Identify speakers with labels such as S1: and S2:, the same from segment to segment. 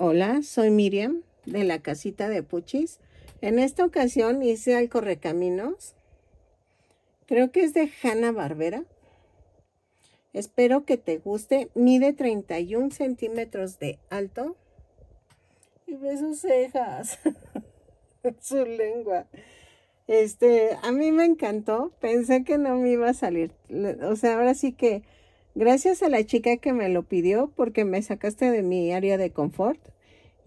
S1: Hola, soy Miriam de la casita de Puchis. En esta ocasión hice al correcaminos. Creo que es de Hanna Barbera. Espero que te guste. Mide 31 centímetros de alto. Y ve sus cejas, su lengua. Este, a mí me encantó. Pensé que no me iba a salir. O sea, ahora sí que Gracias a la chica que me lo pidió porque me sacaste de mi área de confort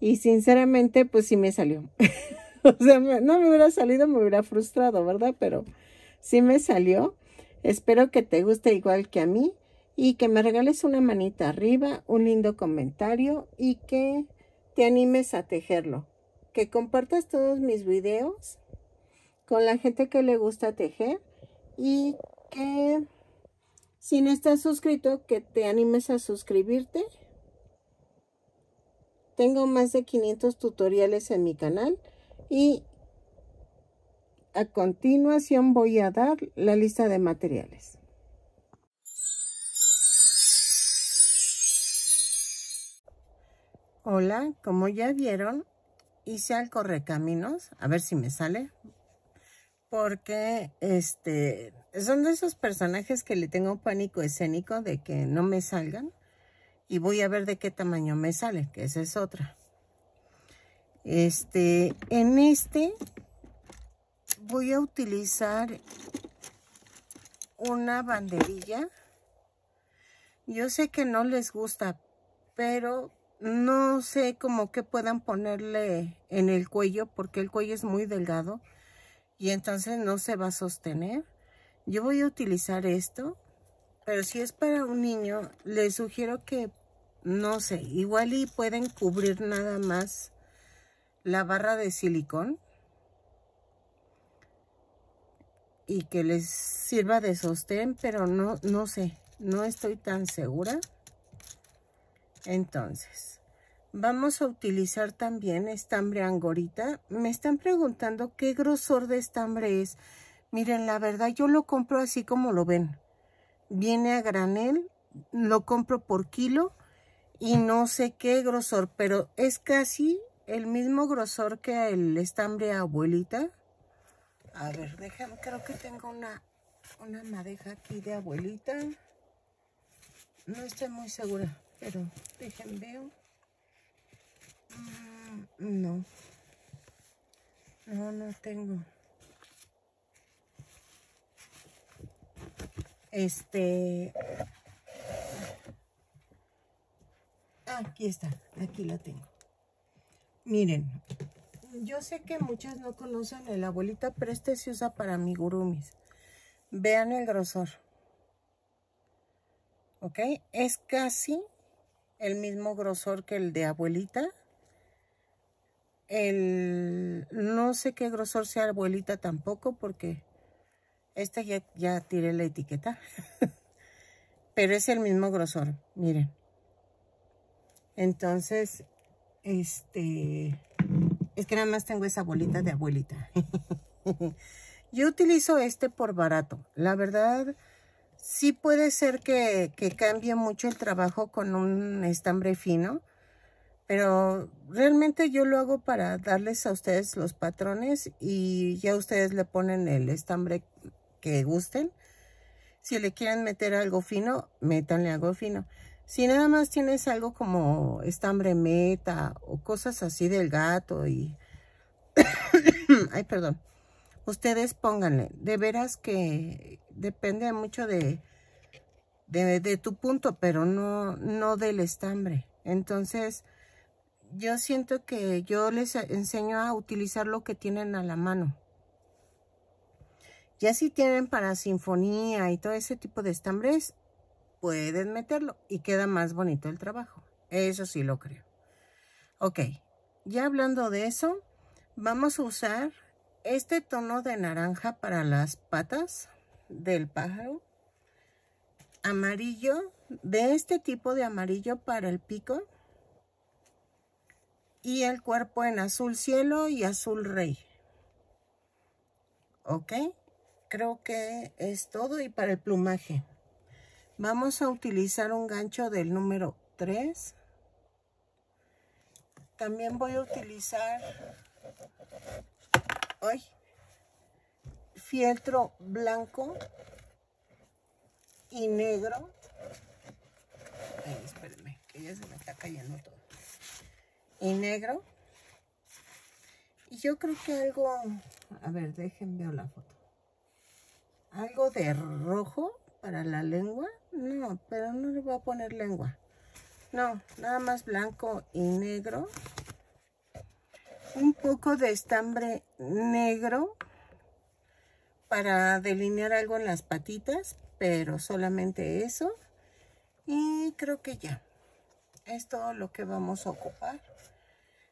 S1: y sinceramente pues sí me salió. o sea, no me hubiera salido, me hubiera frustrado, ¿verdad? Pero sí me salió. Espero que te guste igual que a mí y que me regales una manita arriba, un lindo comentario y que te animes a tejerlo. Que compartas todos mis videos con la gente que le gusta tejer y que si no estás suscrito, que te animes a suscribirte. Tengo más de 500 tutoriales en mi canal y a continuación voy a dar la lista de materiales. Hola, como ya vieron, hice al caminos. a ver si me sale, porque este son de esos personajes que le tengo pánico escénico de que no me salgan. Y voy a ver de qué tamaño me sale, que esa es otra. Este, en este voy a utilizar una banderilla. Yo sé que no les gusta, pero no sé cómo que puedan ponerle en el cuello porque el cuello es muy delgado y entonces no se va a sostener. Yo voy a utilizar esto, pero si es para un niño, les sugiero que, no sé, igual y pueden cubrir nada más la barra de silicón y que les sirva de sostén, pero no, no sé, no estoy tan segura. Entonces, vamos a utilizar también estambre angorita. Me están preguntando qué grosor de estambre es. Miren, la verdad, yo lo compro así como lo ven. Viene a granel, lo compro por kilo y no sé qué grosor, pero es casi el mismo grosor que el estambre abuelita. A ver, déjenme, creo que tengo una, una madeja aquí de abuelita. No estoy muy segura, pero déjenme veo. Mm, no. No, no tengo. Este... Aquí está, aquí la tengo. Miren, yo sé que muchas no conocen el abuelita, pero este se usa para migurumis. Vean el grosor. ¿Ok? Es casi el mismo grosor que el de abuelita. no sé qué grosor sea abuelita tampoco porque esta ya, tiré la etiqueta. Pero es el mismo grosor, miren. Entonces, este... Es que nada más tengo esa bolita de abuelita. Yo utilizo este por barato. La verdad, sí puede ser que, que, cambie mucho el trabajo con un estambre fino. Pero realmente yo lo hago para darles a ustedes los patrones y ya ustedes le ponen el estambre que gusten. Si le quieren meter algo fino, métanle algo fino. Si nada más tienes algo como estambre meta o cosas así del gato y... Ay, perdón. Ustedes pónganle. De veras que depende mucho de, de, de, tu punto, pero no, no del estambre. Entonces, yo siento que yo les enseño a utilizar lo que tienen a la mano. Ya si tienen para sinfonía y todo ese tipo de estambres, pueden meterlo y queda más bonito el trabajo. Eso sí lo creo. Ok, ya hablando de eso, vamos a usar este tono de naranja para las patas del pájaro. Amarillo, de este tipo de amarillo para el pico. Y el cuerpo en azul cielo y azul rey. ¿Ok? creo que es todo y para el plumaje vamos a utilizar un gancho del número 3 también voy a utilizar hoy fieltro blanco y negro espérenme que ya se me está cayendo todo y negro y yo creo que algo a ver déjenme ver la foto algo de rojo para la lengua. No, pero no le voy a poner lengua. No, nada más blanco y negro. Un poco de estambre negro para delinear algo en las patitas, pero solamente eso. Y creo que ya. Es todo lo que vamos a ocupar.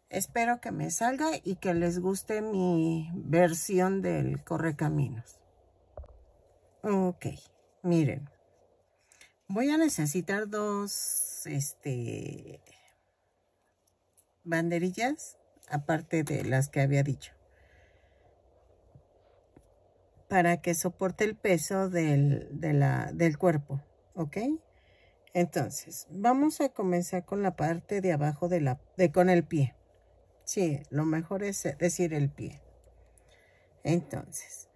S1: Espero que me salga y que les guste mi versión del correcaminos. Ok, miren. Voy a necesitar dos, este, banderillas, aparte de las que había dicho. Para que soporte el peso del, de del cuerpo, ¿ok? Entonces, vamos a comenzar con la parte de abajo de la, de, con el pie. Sí, lo mejor es decir el pie. Entonces,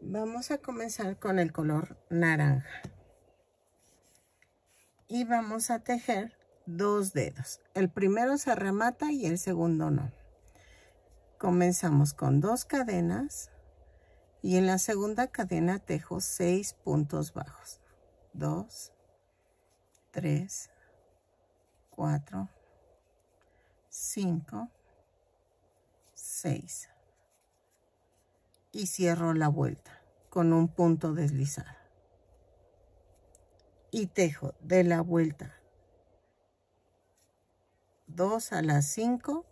S1: Vamos a comenzar con el color naranja. Y vamos a tejer dos dedos. El primero se remata y el segundo no. Comenzamos con dos cadenas y en la segunda cadena tejo seis puntos bajos. Dos, tres, cuatro, cinco, seis y cierro la vuelta con un punto deslizado y tejo de la vuelta 2 a las 5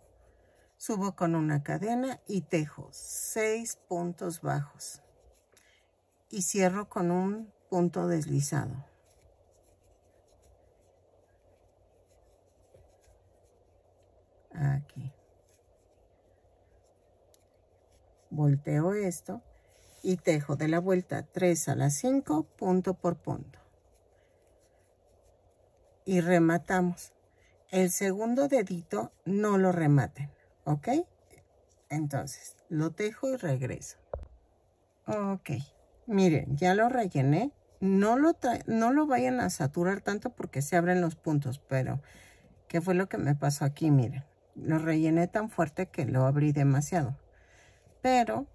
S1: subo con una cadena y tejo 6 puntos bajos y cierro con un punto deslizado volteo esto y tejo de la vuelta 3 a la 5 punto por punto y rematamos el segundo dedito no lo rematen ok entonces lo tejo y regreso ok miren ya lo rellené no lo, no lo vayan a saturar tanto porque se abren los puntos pero ¿qué fue lo que me pasó aquí? miren lo rellené tan fuerte que lo abrí demasiado pero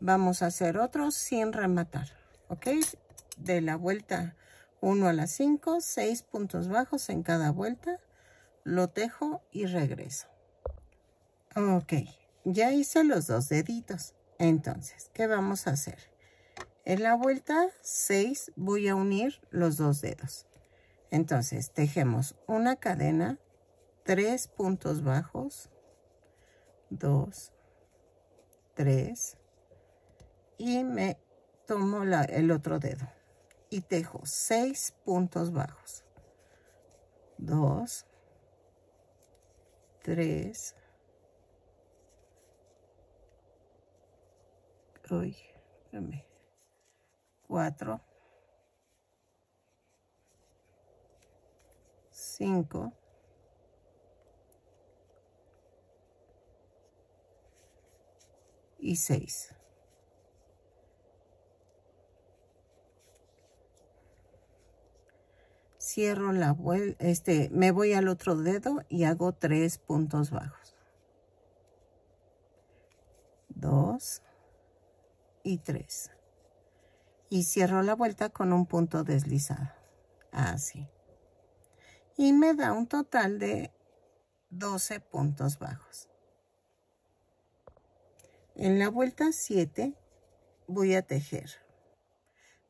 S1: vamos a hacer otros sin rematar ok de la vuelta 1 a la 5 6 puntos bajos en cada vuelta lo tejo y regreso ok ya hice los dos deditos entonces qué vamos a hacer en la vuelta 6 voy a unir los dos dedos entonces tejemos una cadena 3 puntos bajos 2 3 y me tomo la, el otro dedo y tejo 6 puntos bajos. 2, 3, 4, 5, y 6. Cierro la vuelta, este, me voy al otro dedo y hago 3 puntos bajos. 2 y 3. Y cierro la vuelta con un punto deslizado. Así. Y me da un total de 12 puntos bajos. En la vuelta 7 voy a tejer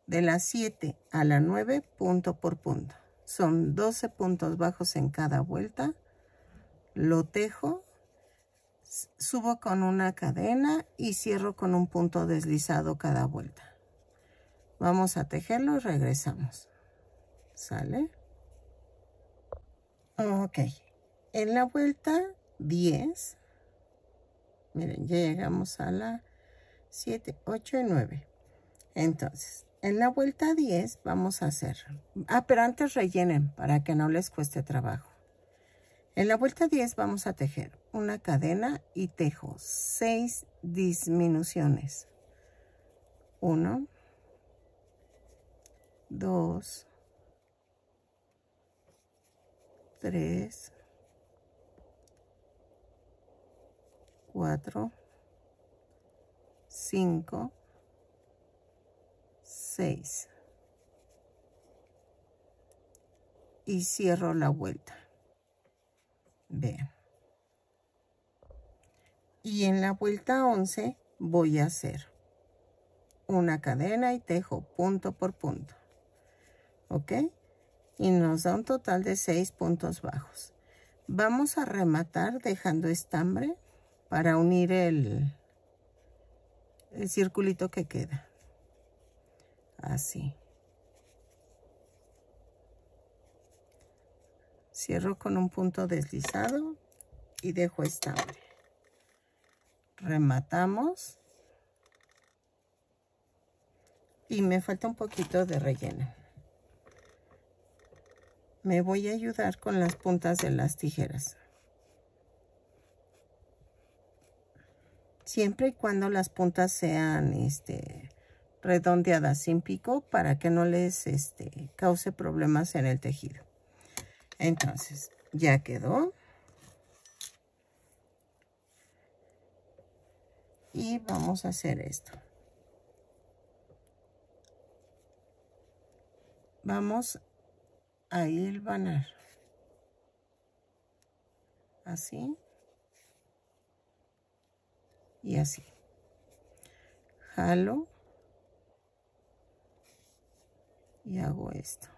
S1: de la 7 a la 9 punto por punto. Son 12 puntos bajos en cada vuelta. Lo tejo, subo con una cadena y cierro con un punto deslizado cada vuelta. Vamos a tejerlo y regresamos. ¿Sale? Ok. En la vuelta 10 Miren, ya llegamos a la 7, 8 y 9. Entonces, en la vuelta 10 vamos a hacer... Ah, pero antes rellenen para que no les cueste trabajo. En la vuelta 10 vamos a tejer una cadena y tejo 6 disminuciones. 1, 2, 3, 4, 5, 6. Y cierro la vuelta. Vean. Y en la vuelta 11 voy a hacer una cadena y tejo punto por punto. ¿Ok? Y nos da un total de 6 puntos bajos. Vamos a rematar dejando estambre para unir el, el circulito que queda. Así. Cierro con un punto deslizado y dejo estable. Rematamos. Y me falta un poquito de relleno. Me voy a ayudar con las puntas de las tijeras. siempre y cuando las puntas sean este, redondeadas sin pico para que no les este, cause problemas en el tejido. Entonces, ya quedó. Y vamos a hacer esto. Vamos a hilvanar. Así y así. Jalo y hago esto.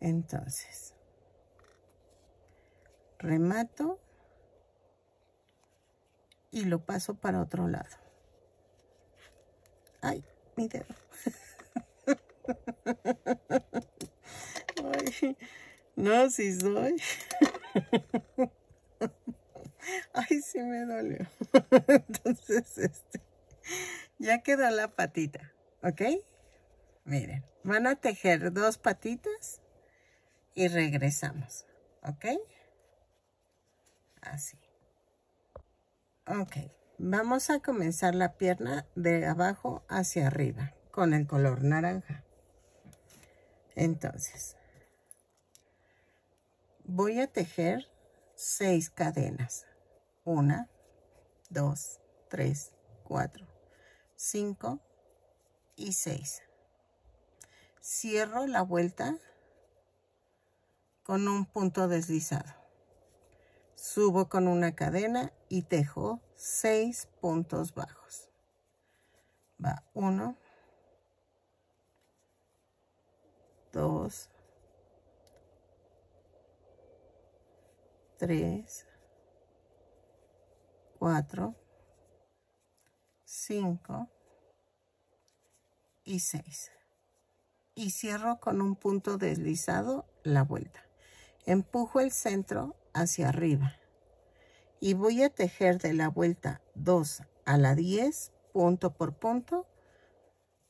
S1: Entonces, remato y lo paso para otro lado. ¡Ay, mi dedo! No, sí soy. Ay, sí me dolió. Entonces, este, ya quedó la patita, ¿ok? Miren, van a tejer dos patitas y regresamos, ¿ok? Así. Ok, vamos a comenzar la pierna de abajo hacia arriba con el color naranja. Entonces, voy a tejer 6 cadenas 1 2 3 4 5 y 6 cierro la vuelta con un punto deslizado subo con una cadena y tejo 6 puntos bajos va 1 2 3, 4, 5 y 6. Y cierro con un punto deslizado la vuelta. Empujo el centro hacia arriba. Y voy a tejer de la vuelta 2 a la 10, punto por punto,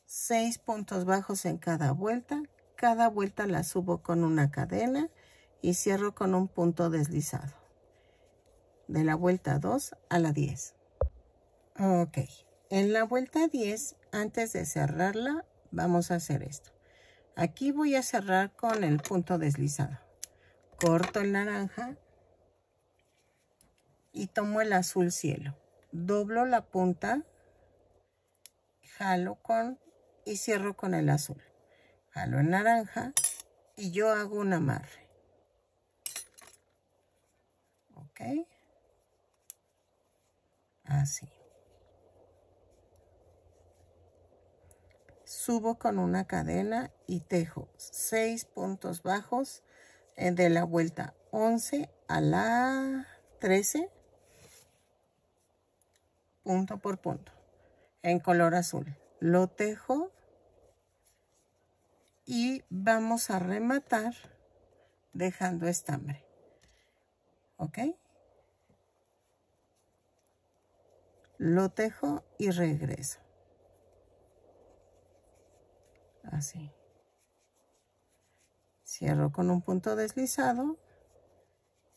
S1: 6 puntos bajos en cada vuelta. Cada vuelta la subo con una cadena y cierro con un punto deslizado. De la vuelta 2 a la 10. Ok, en la vuelta 10, antes de cerrarla, vamos a hacer esto. Aquí voy a cerrar con el punto deslizado. Corto el naranja y tomo el azul cielo. Doblo la punta, jalo con y cierro con el azul. Jalo el naranja y yo hago un amarre. Así. Subo con una cadena y tejo seis puntos bajos eh, de la vuelta 11 a la 13, punto por punto, en color azul. Lo tejo y vamos a rematar dejando estambre. ¿Ok? lo tejo y regreso. Así. Cierro con un punto deslizado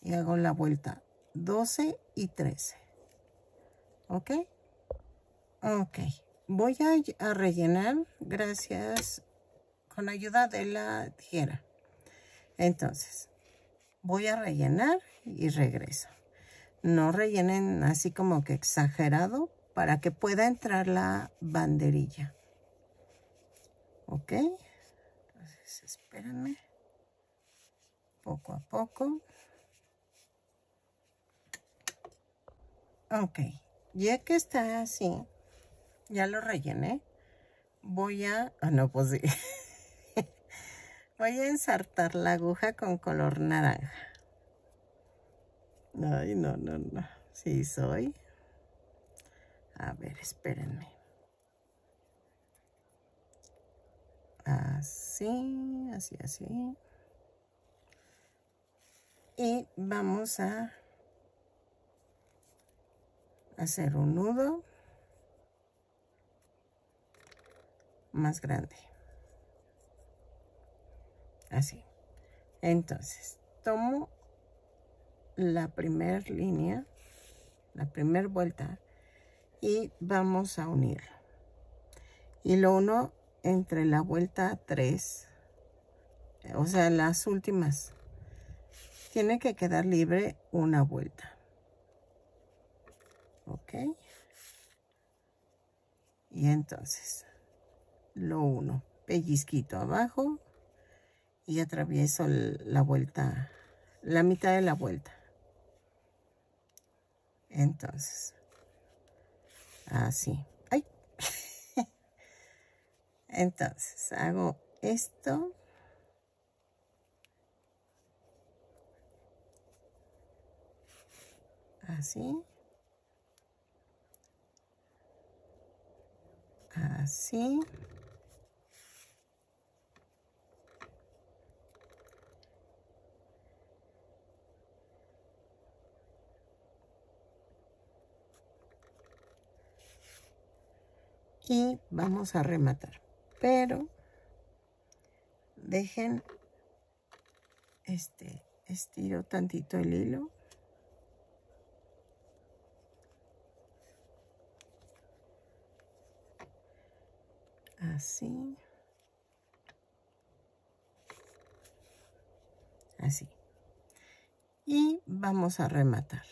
S1: y hago la vuelta 12 y 13. ¿Ok? Ok. Voy a, a rellenar gracias con ayuda de la tijera. Entonces, voy a rellenar y regreso. No rellenen así como que exagerado para que pueda entrar la banderilla. ¿Ok? Entonces, espérenme. Poco a poco. Ok. Ya que está así, ya lo rellené. Voy a... Ah, no, pues voy a ensartar la aguja con color naranja. Ay, no, no, no. Sí soy. A ver, espérenme. Así, así, así. Y vamos a hacer un nudo más grande. Así. Entonces, tomo la primera línea, la primera vuelta y vamos a unir. y lo uno entre la vuelta 3, o sea, las últimas. Tiene que quedar libre una vuelta. ¿Ok? Y entonces, lo uno pellizquito abajo y atravieso la vuelta, la mitad de la vuelta. Entonces, así. ¡Ay! Entonces, hago esto. Así. Así. y vamos a rematar pero dejen este estiro tantito el hilo así así y vamos a rematar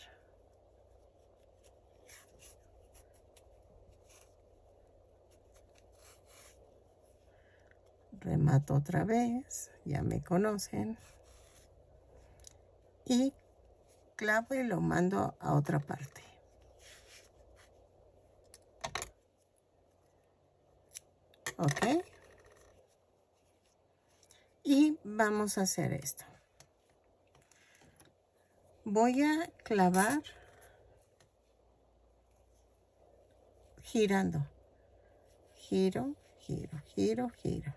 S1: remato otra vez ya me conocen y clavo y lo mando a otra parte ok y vamos a hacer esto voy a clavar girando giro giro giro giro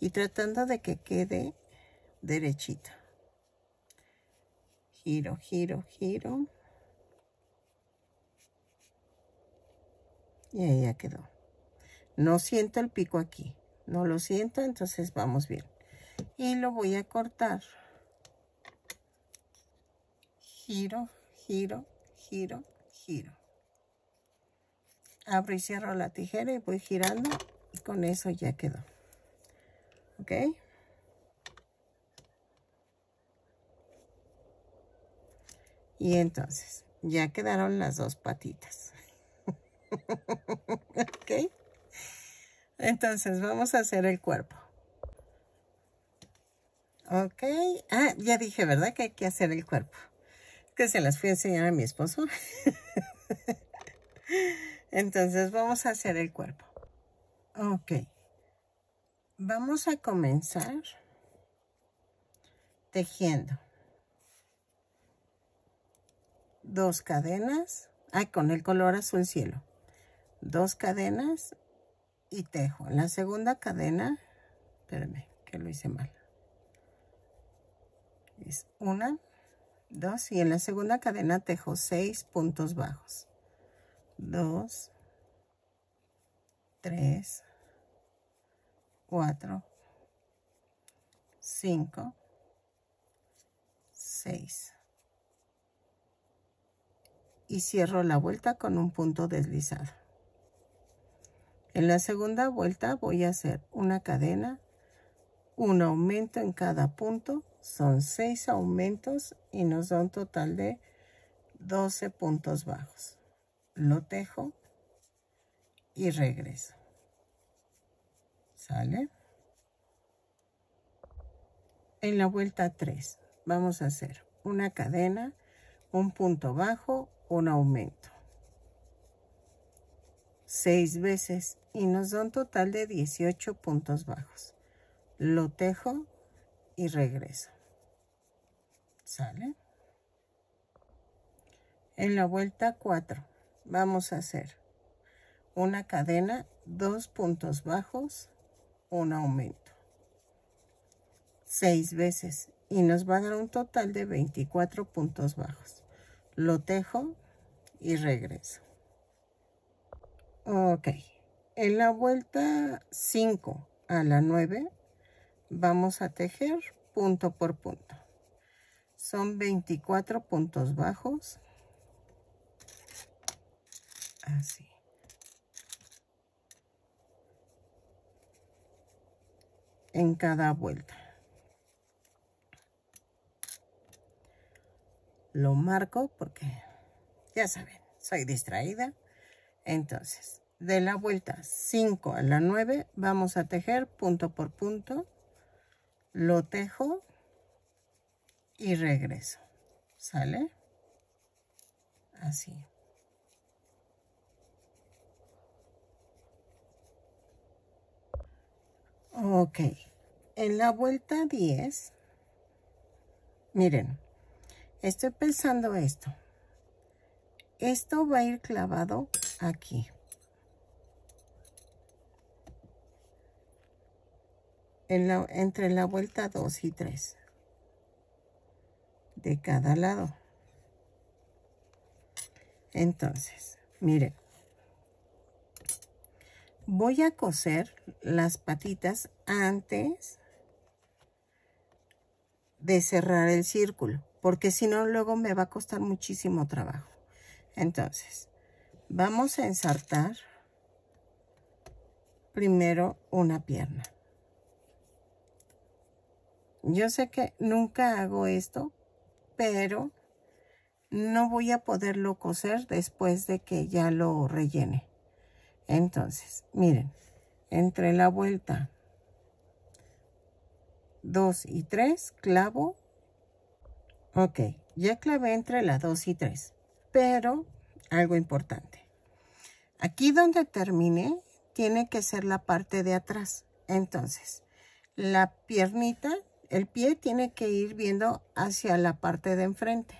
S1: y tratando de que quede derechita. Giro, giro, giro. Y ahí ya quedó. No siento el pico aquí. No lo siento, entonces vamos bien. Y lo voy a cortar. Giro, giro, giro, giro. Abro y cierro la tijera y voy girando. Y con eso ya quedó. ¿ok? Y entonces, ya quedaron las dos patitas. ¿Ok? Entonces, vamos a hacer el cuerpo. ¿Ok? Ah, ya dije, ¿verdad? Que hay que hacer el cuerpo. que se las fui a enseñar a mi esposo. Entonces, vamos a hacer el cuerpo. Ok vamos a comenzar tejiendo dos cadenas, ay, con el color azul cielo, dos cadenas y tejo. En la segunda cadena, que lo hice mal. Es una, dos, y en la segunda cadena tejo seis puntos bajos. Dos, tres, 4, 5, 6. Y cierro la vuelta con un punto deslizado. En la segunda vuelta voy a hacer una cadena, un aumento en cada punto, son 6 aumentos y nos da un total de 12 puntos bajos. Lo tejo y regreso. En la vuelta 3 vamos a hacer una cadena, un punto bajo, un aumento. Seis veces y nos da un total de 18 puntos bajos. Lo tejo y regreso. ¿Sale? En la vuelta 4 vamos a hacer una cadena, dos puntos bajos, un aumento. Seis veces y nos va a dar un total de 24 puntos bajos. Lo tejo y regreso. Ok. En la vuelta 5 a la 9 vamos a tejer punto por punto. Son 24 puntos bajos. Así. en cada vuelta. Lo marco porque ya saben, soy distraída. Entonces, de la vuelta 5 a la 9 vamos a tejer punto por punto. Lo tejo y regreso. ¿Sale? Así. Ok. En la vuelta 10, miren, estoy pensando esto. Esto va a ir clavado aquí. En la, entre la vuelta 2 y 3. De cada lado. Entonces, miren voy a coser las patitas antes de cerrar el círculo, porque si no luego me va a costar muchísimo trabajo. Entonces, vamos a ensartar primero una pierna. Yo sé que nunca hago esto, pero no voy a poderlo coser después de que ya lo rellene. Entonces, miren, entre la vuelta 2 y 3, clavo. Ok, ya clavé entre la 2 y 3, pero algo importante. Aquí donde terminé, tiene que ser la parte de atrás. Entonces, la piernita, el pie tiene que ir viendo hacia la parte de enfrente.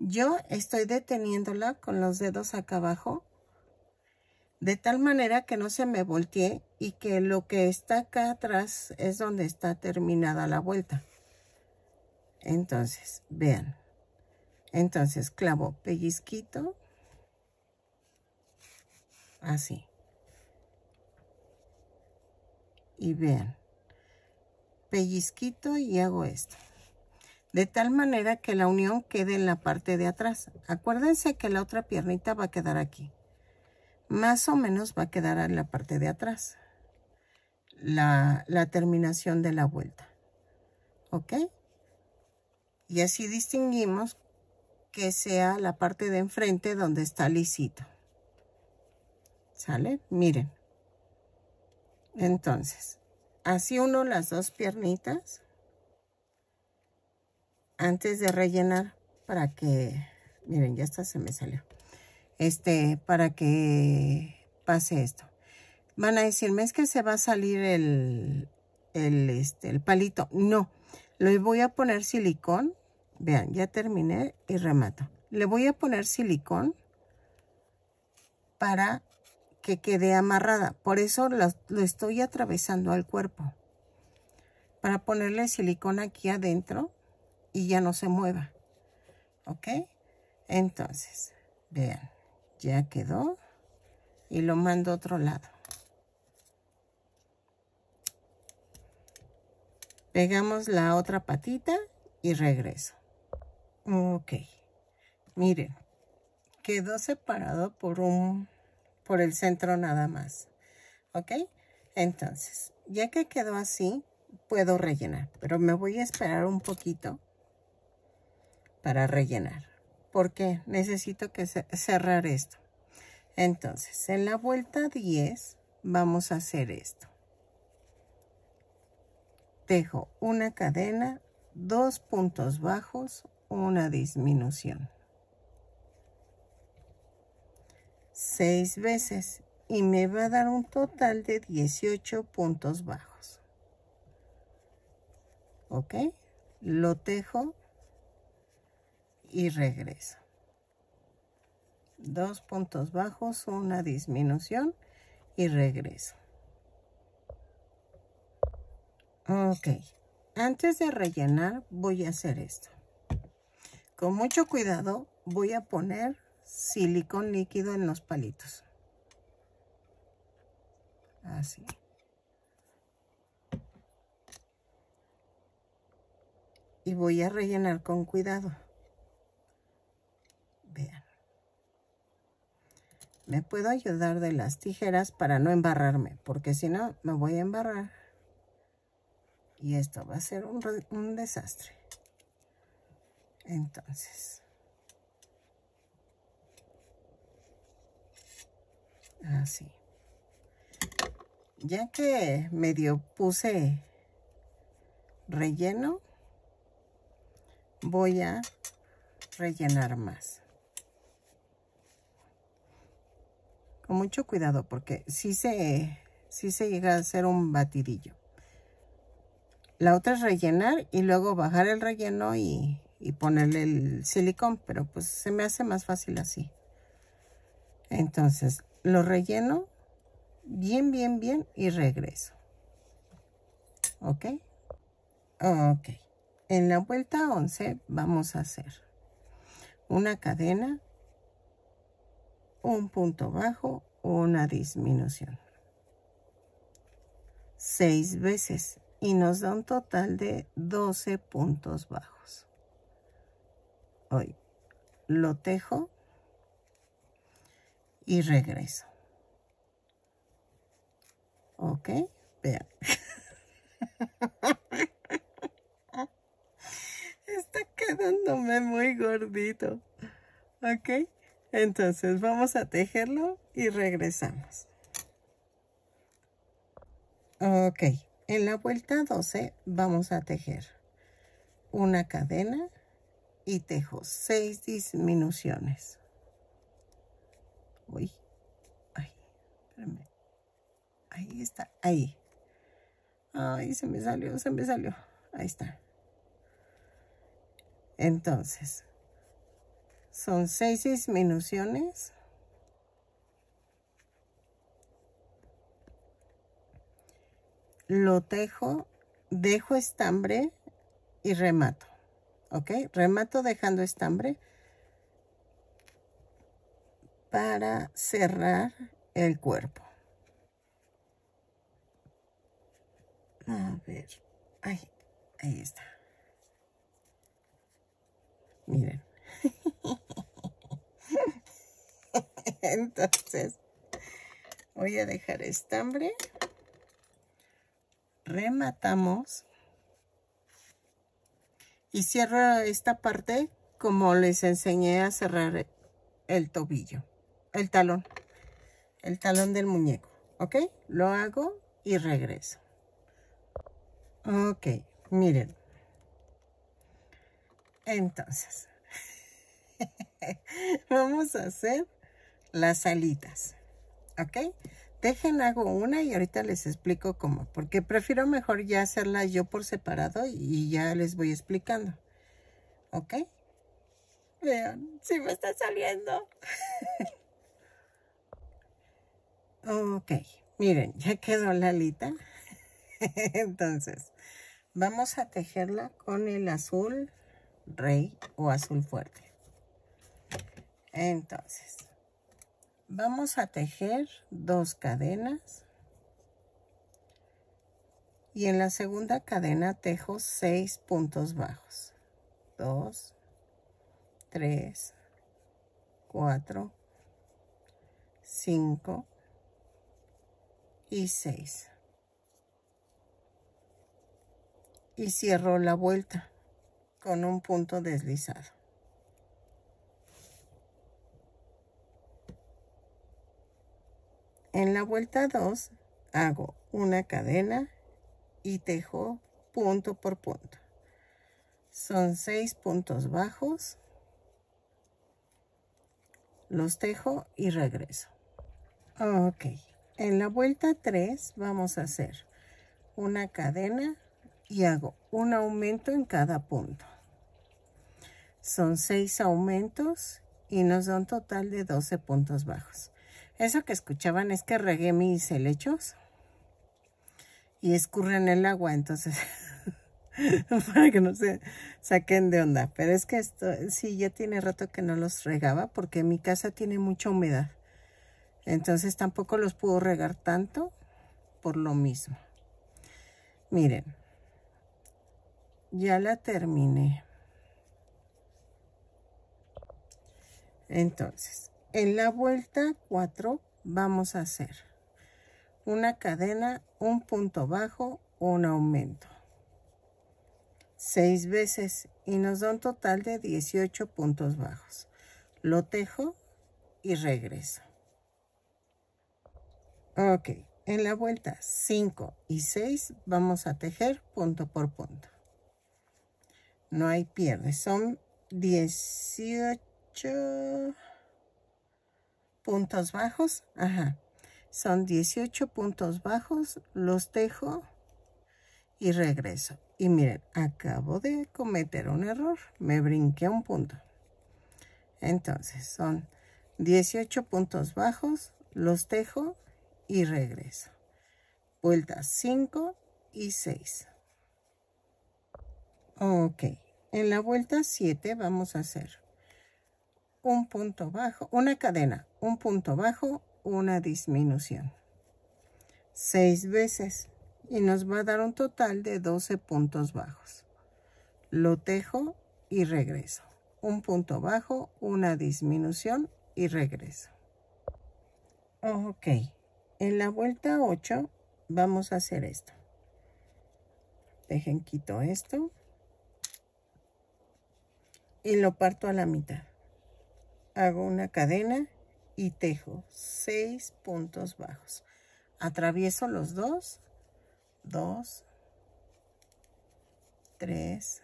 S1: Yo estoy deteniéndola con los dedos acá abajo de tal manera que no se me voltee y que lo que está acá atrás es donde está terminada la vuelta. Entonces, vean. Entonces, clavo pellizquito. Así. Y vean. Pellizquito y hago esto. De tal manera que la unión quede en la parte de atrás. Acuérdense que la otra piernita va a quedar aquí más o menos va a quedar en la parte de atrás. La, la terminación de la vuelta. ¿Ok? Y así distinguimos que sea la parte de enfrente donde está lisito. ¿Sale? Miren. Entonces, así uno las dos piernitas antes de rellenar para que, miren, ya esta se me salió este, para que pase esto. Van a decirme, es que se va a salir este, el, palito. No, le voy a poner silicón. Vean, ya terminé y remato. Le voy a poner silicón para que quede amarrada. Por eso lo, lo estoy atravesando al cuerpo. Para ponerle silicón aquí adentro y ya no se mueva. ¿Ok? Entonces, vean ya quedó y lo mando a otro lado pegamos la otra patita y regreso ok miren quedó separado por un por el centro nada más ok entonces ya que quedó así puedo rellenar pero me voy a esperar un poquito para rellenar porque necesito que cerrar esto. Entonces, en la vuelta 10 vamos a hacer esto. tejo una cadena, dos puntos bajos, una disminución. Seis veces y me va a dar un total de 18 puntos bajos. ¿Ok? Lo tejo y regreso dos puntos bajos una disminución y regreso ok antes de rellenar voy a hacer esto con mucho cuidado voy a poner silicón líquido en los palitos así y voy a rellenar con cuidado Me puedo ayudar de las tijeras para no embarrarme, porque si no me voy a embarrar. Y esto va a ser un, desastre. Entonces. Así. Ah, ya que medio puse relleno, voy a rellenar más. mucho cuidado porque si se, si se llega a hacer un batidillo. La otra es rellenar y luego bajar el relleno y, y ponerle el silicón, pero pues se me hace más fácil así. Entonces lo relleno bien, bien, bien y regreso. ¿Ok? Ok. En la vuelta 11 vamos a hacer una cadena un punto bajo, una disminución. Seis veces y nos da un total de 12 puntos bajos. Hoy lo tejo y regreso. ¿Ok? Vean. Está quedándome muy gordito. ¿Ok? Entonces vamos a tejerlo y regresamos. Ok, en la vuelta 12 vamos a tejer una cadena y tejo seis disminuciones. Uy, espérame. Ahí está, ahí. Ay, se me salió, se me salió. Ahí está. Entonces, son seis disminuciones. Lo tejo, dejo estambre y remato. ¿Ok? Remato dejando estambre para cerrar el cuerpo. A ver. Ahí, ahí está. Miren. Entonces, voy a dejar estambre. Rematamos. Y cierro esta parte como les enseñé a cerrar el tobillo, el talón, el talón del muñeco. ¿Ok? Lo hago y regreso. Ok, miren. Entonces, vamos a hacer las alitas. ¿Ok? Dejen, hago una y ahorita les explico cómo. Porque prefiero mejor ya hacerla yo por separado y ya les voy explicando. ¿Ok? Vean, si me está saliendo. ok, miren, ya quedó la alita. Entonces, vamos a tejerla con el azul rey o azul fuerte. Entonces, vamos a tejer dos cadenas y en la segunda cadena tejo 6 puntos bajos 2 3 4 5 y 6 y cierro la vuelta con un punto deslizado En la vuelta 2 hago una cadena y tejo punto por punto. Son 6 puntos bajos. Los tejo y regreso. Ok, en la vuelta 3 vamos a hacer una cadena y hago un aumento en cada punto. Son 6 aumentos y nos da un total de 12 puntos bajos. Eso que escuchaban es que regué mis helechos y escurren el agua, entonces, para que no se saquen de onda. Pero es que esto, sí, ya tiene rato que no los regaba porque mi casa tiene mucha humedad. Entonces tampoco los puedo regar tanto por lo mismo. Miren, ya la terminé. Entonces, en la vuelta 4 vamos a hacer una cadena, un punto bajo, un aumento. Seis veces y nos da un total de 18 puntos bajos. Lo tejo y regreso. Ok, en la vuelta 5 y 6 vamos a tejer punto por punto. No hay pierde, son 18 puntos bajos, ajá, son 18 puntos bajos, los tejo y regreso. Y miren, acabo de cometer un error, me brinqué un punto. Entonces, son 18 puntos bajos, los tejo y regreso. Vueltas 5 y 6. Ok, en la vuelta 7 vamos a hacer un punto bajo, una cadena, un punto bajo, una disminución. Seis veces y nos va a dar un total de 12 puntos bajos. Lo tejo y regreso. Un punto bajo, una disminución y regreso. Ok, en la vuelta 8 vamos a hacer esto. Dejen, quito esto. Y lo parto a la mitad hago una cadena y tejo seis puntos bajos. Atravieso los dos, Dos. Tres.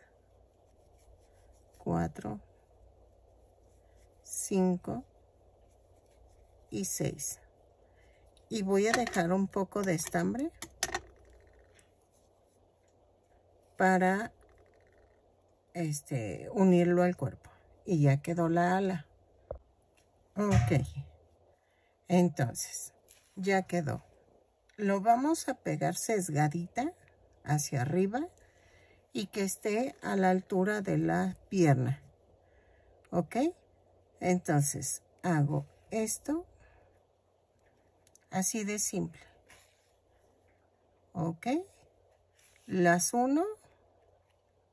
S1: Cuatro. Cinco. y seis. Y voy a dejar un poco de estambre para este, unirlo al cuerpo. Y ya quedó la ala. Ok. Entonces, ya quedó. Lo vamos a pegar sesgadita hacia arriba y que esté a la altura de la pierna. ¿Ok? Entonces, hago esto así de simple. ¿Ok? Las uno,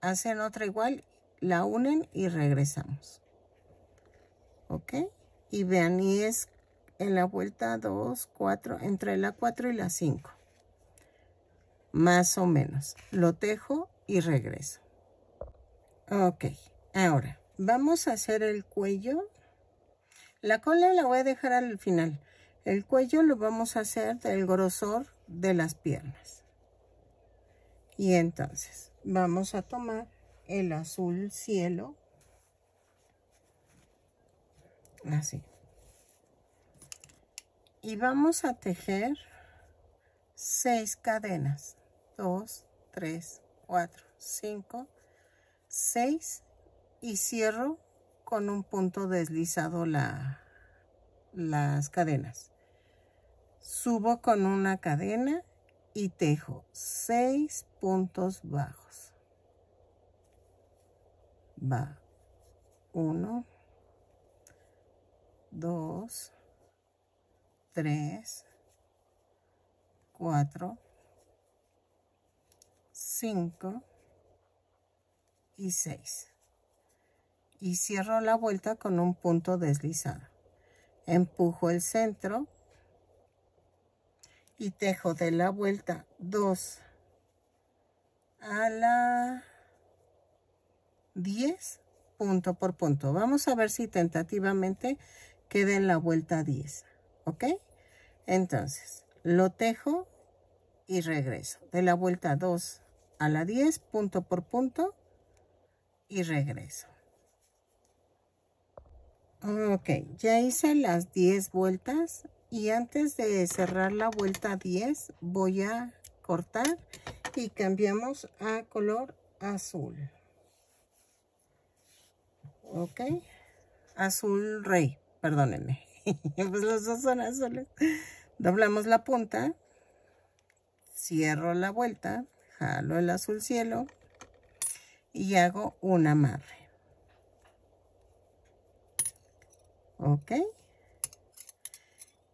S1: hacen otra igual, la unen y regresamos. ¿Ok? y vean y es en la vuelta 2, 4, entre la 4 y la 5. Más o menos. Lo tejo y regreso. Ok, ahora vamos a hacer el cuello. La cola la voy a dejar al final. El cuello lo vamos a hacer del grosor de las piernas. Y entonces vamos a tomar el azul cielo así y vamos a tejer 6 cadenas 2 3 4 5 6 y cierro con un punto deslizado la, las cadenas subo con una cadena y tejo 6 puntos bajos va 1 2, 3, 4, 5 y 6. Y cierro la vuelta con un punto deslizado. Empujo el centro y tejo de la vuelta 2 a la 10 punto por punto. Vamos a ver si tentativamente queda en la vuelta 10, ¿ok? Entonces, lo tejo y regreso. De la vuelta 2 a la 10, punto por punto, y regreso. Ok, ya hice las 10 vueltas y antes de cerrar la vuelta 10 voy a cortar y cambiamos a color azul. Ok, azul rey perdónenme. pues los dos son azules. Doblamos la punta, cierro la vuelta, jalo el azul cielo y hago un amarre. Ok.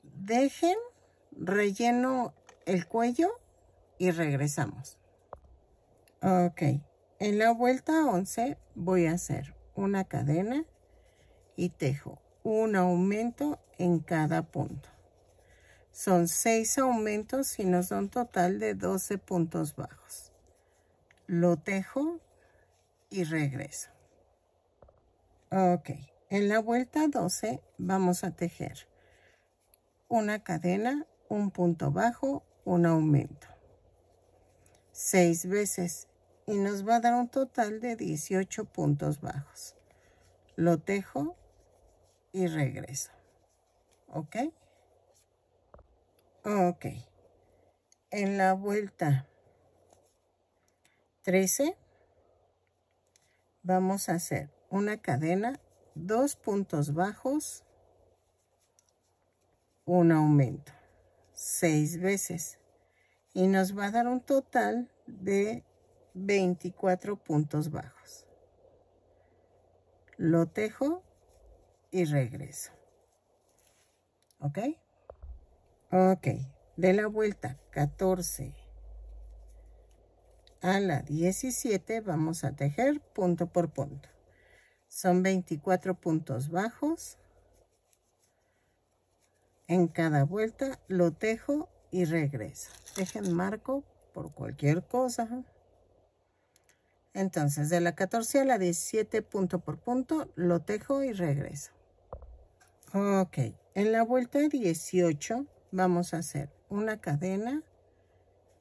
S1: Dejen, relleno el cuello y regresamos. Ok. En la vuelta 11 voy a hacer una cadena y tejo un aumento en cada punto. Son seis aumentos y nos da un total de 12 puntos bajos. Lo tejo y regreso. Ok, en la vuelta 12 vamos a tejer una cadena, un punto bajo, un aumento. seis veces y nos va a dar un total de 18 puntos bajos. Lo tejo y regreso. ¿Ok? Ok. En la vuelta 13 vamos a hacer una cadena, dos puntos bajos, un aumento, seis veces. Y nos va a dar un total de 24 puntos bajos. Lo tejo y regreso. ¿Ok? Ok. De la vuelta 14 a la 17 vamos a tejer punto por punto. Son 24 puntos bajos. En cada vuelta lo tejo y regreso. Dejen marco por cualquier cosa. Entonces, de la 14 a la 17 punto por punto lo tejo y regreso. Ok, en la vuelta 18 vamos a hacer una cadena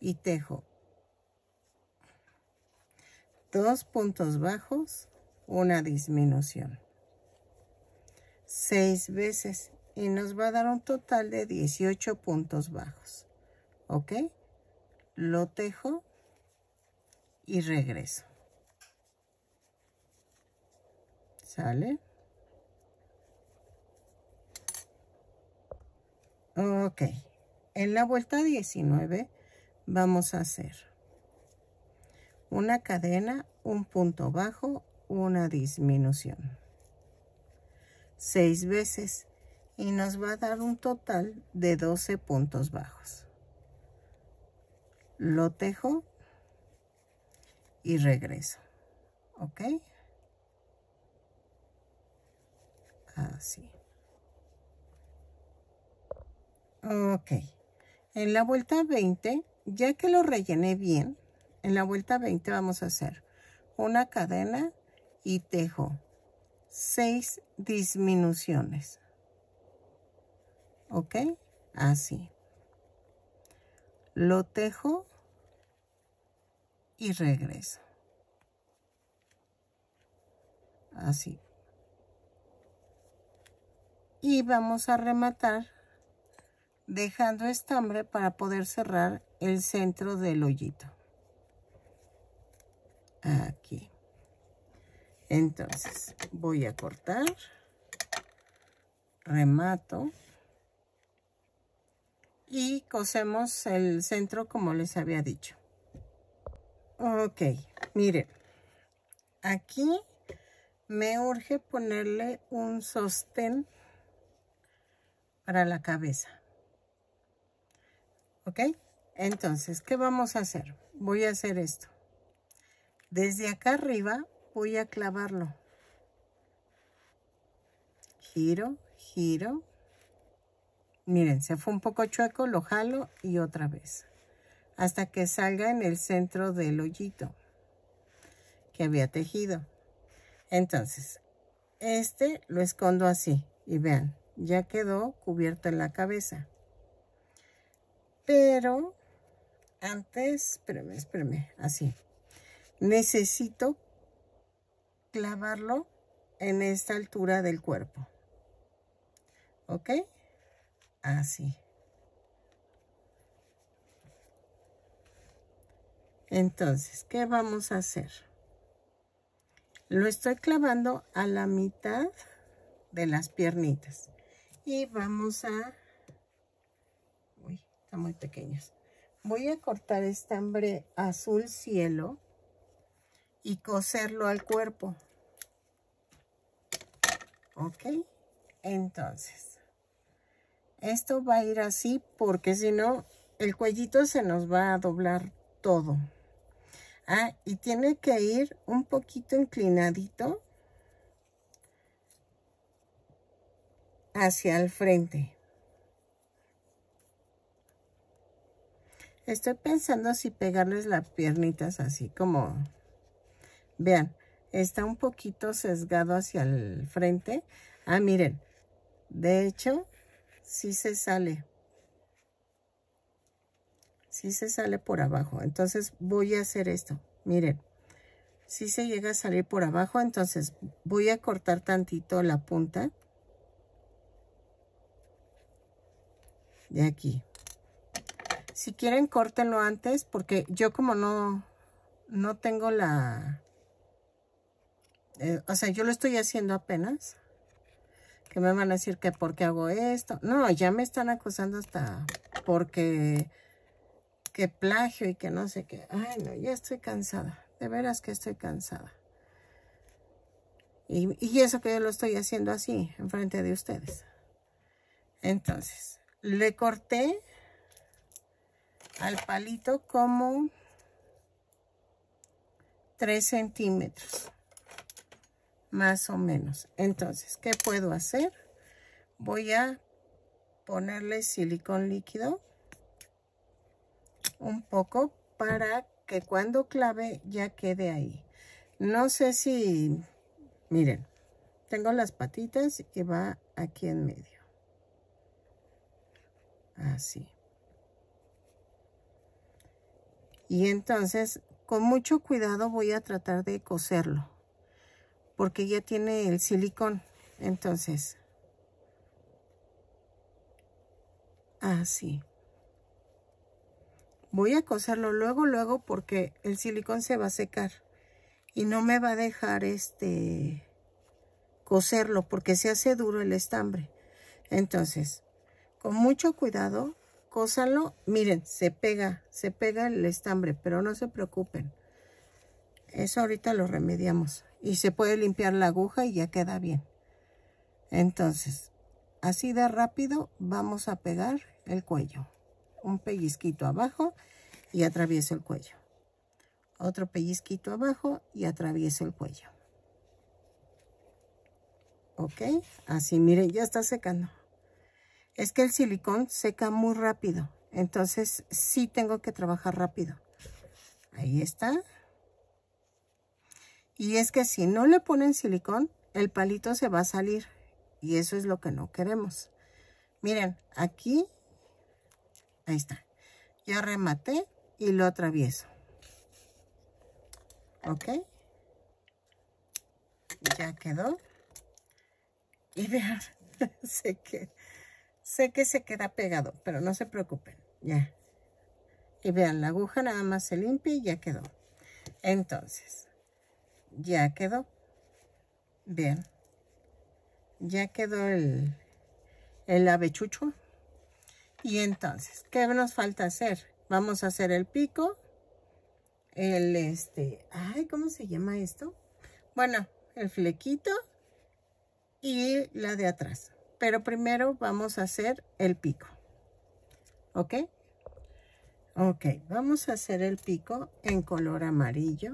S1: y tejo dos puntos bajos, una disminución. Seis veces y nos va a dar un total de 18 puntos bajos. ¿Ok? Lo tejo y regreso. ¿Sale? Ok, en la vuelta 19 vamos a hacer una cadena, un punto bajo, una disminución. Seis veces y nos va a dar un total de 12 puntos bajos. Lo tejo y regreso. ¿Ok? Así. Ok. En la vuelta 20, ya que lo rellené bien, en la vuelta 20 vamos a hacer una cadena y tejo seis disminuciones. ¿Ok? Así. Lo tejo y regreso. Así. Y vamos a rematar dejando estambre para poder cerrar el centro del hoyito. Aquí. Entonces voy a cortar, remato y cosemos el centro como les había dicho. Ok, miren, aquí me urge ponerle un sostén para la cabeza. ¿Ok? Entonces, ¿qué vamos a hacer? Voy a hacer esto. Desde acá arriba voy a clavarlo. Giro, giro. Miren, se fue un poco chueco, lo jalo y otra vez. Hasta que salga en el centro del hoyito que había tejido. Entonces, este lo escondo así. Y vean, ya quedó cubierto en la cabeza. Pero antes, espérame, espérame, así. Necesito clavarlo en esta altura del cuerpo. ¿Ok? Así. Entonces, ¿qué vamos a hacer? Lo estoy clavando a la mitad de las piernitas. Y vamos a están muy pequeñas. Voy a cortar estambre azul cielo y coserlo al cuerpo. ¿Ok? Entonces, esto va a ir así porque si no, el cuellito se nos va a doblar todo. Ah, y tiene que ir un poquito inclinadito hacia el frente. Estoy pensando si pegarles las piernitas así como... Vean, está un poquito sesgado hacia el frente. Ah, miren. De hecho, sí se sale. Sí se sale por abajo. Entonces voy a hacer esto. Miren. Si se llega a salir por abajo, entonces voy a cortar tantito la punta de aquí. Si quieren, córtenlo antes, porque yo como no, no tengo la... Eh, o sea, yo lo estoy haciendo apenas. Que me van a decir que porque hago esto. No, ya me están acusando hasta porque... Que plagio y que no sé qué. Ay, no, ya estoy cansada. De veras que estoy cansada. Y, y eso que yo lo estoy haciendo así, enfrente de ustedes. Entonces, le corté al palito como 3 centímetros más o menos entonces qué puedo hacer voy a ponerle silicón líquido un poco para que cuando clave ya quede ahí no sé si miren tengo las patitas y va aquí en medio así Y entonces con mucho cuidado voy a tratar de coserlo. Porque ya tiene el silicón. Entonces. Así. Ah, voy a coserlo luego, luego porque el silicón se va a secar. Y no me va a dejar este coserlo porque se hace duro el estambre. Entonces, con mucho cuidado Cósalo, Miren, se pega, se pega el estambre, pero no se preocupen. Eso ahorita lo remediamos. Y se puede limpiar la aguja y ya queda bien. Entonces, así de rápido vamos a pegar el cuello. Un pellizquito abajo y atravieso el cuello. Otro pellizquito abajo y atravieso el cuello. Ok, así miren, ya está secando es que el silicón seca muy rápido. Entonces sí tengo que trabajar rápido. Ahí está. Y es que si no le ponen silicón, el palito se va a salir. Y eso es lo que no queremos. Miren, aquí, ahí está. Ya rematé y lo atravieso. ¿Ok? Ya quedó. Y vean, se queda. Sé que se queda pegado, pero no se preocupen, ya. Y vean, la aguja nada más se limpia y ya quedó. Entonces, ya quedó. bien ya quedó el, avechucho. Y entonces, ¿qué nos falta hacer? Vamos a hacer el pico. El, este, ay, ¿cómo se llama esto? Bueno, el flequito y la de atrás pero primero vamos a hacer el pico. ¿Ok? Ok, vamos a hacer el pico en color amarillo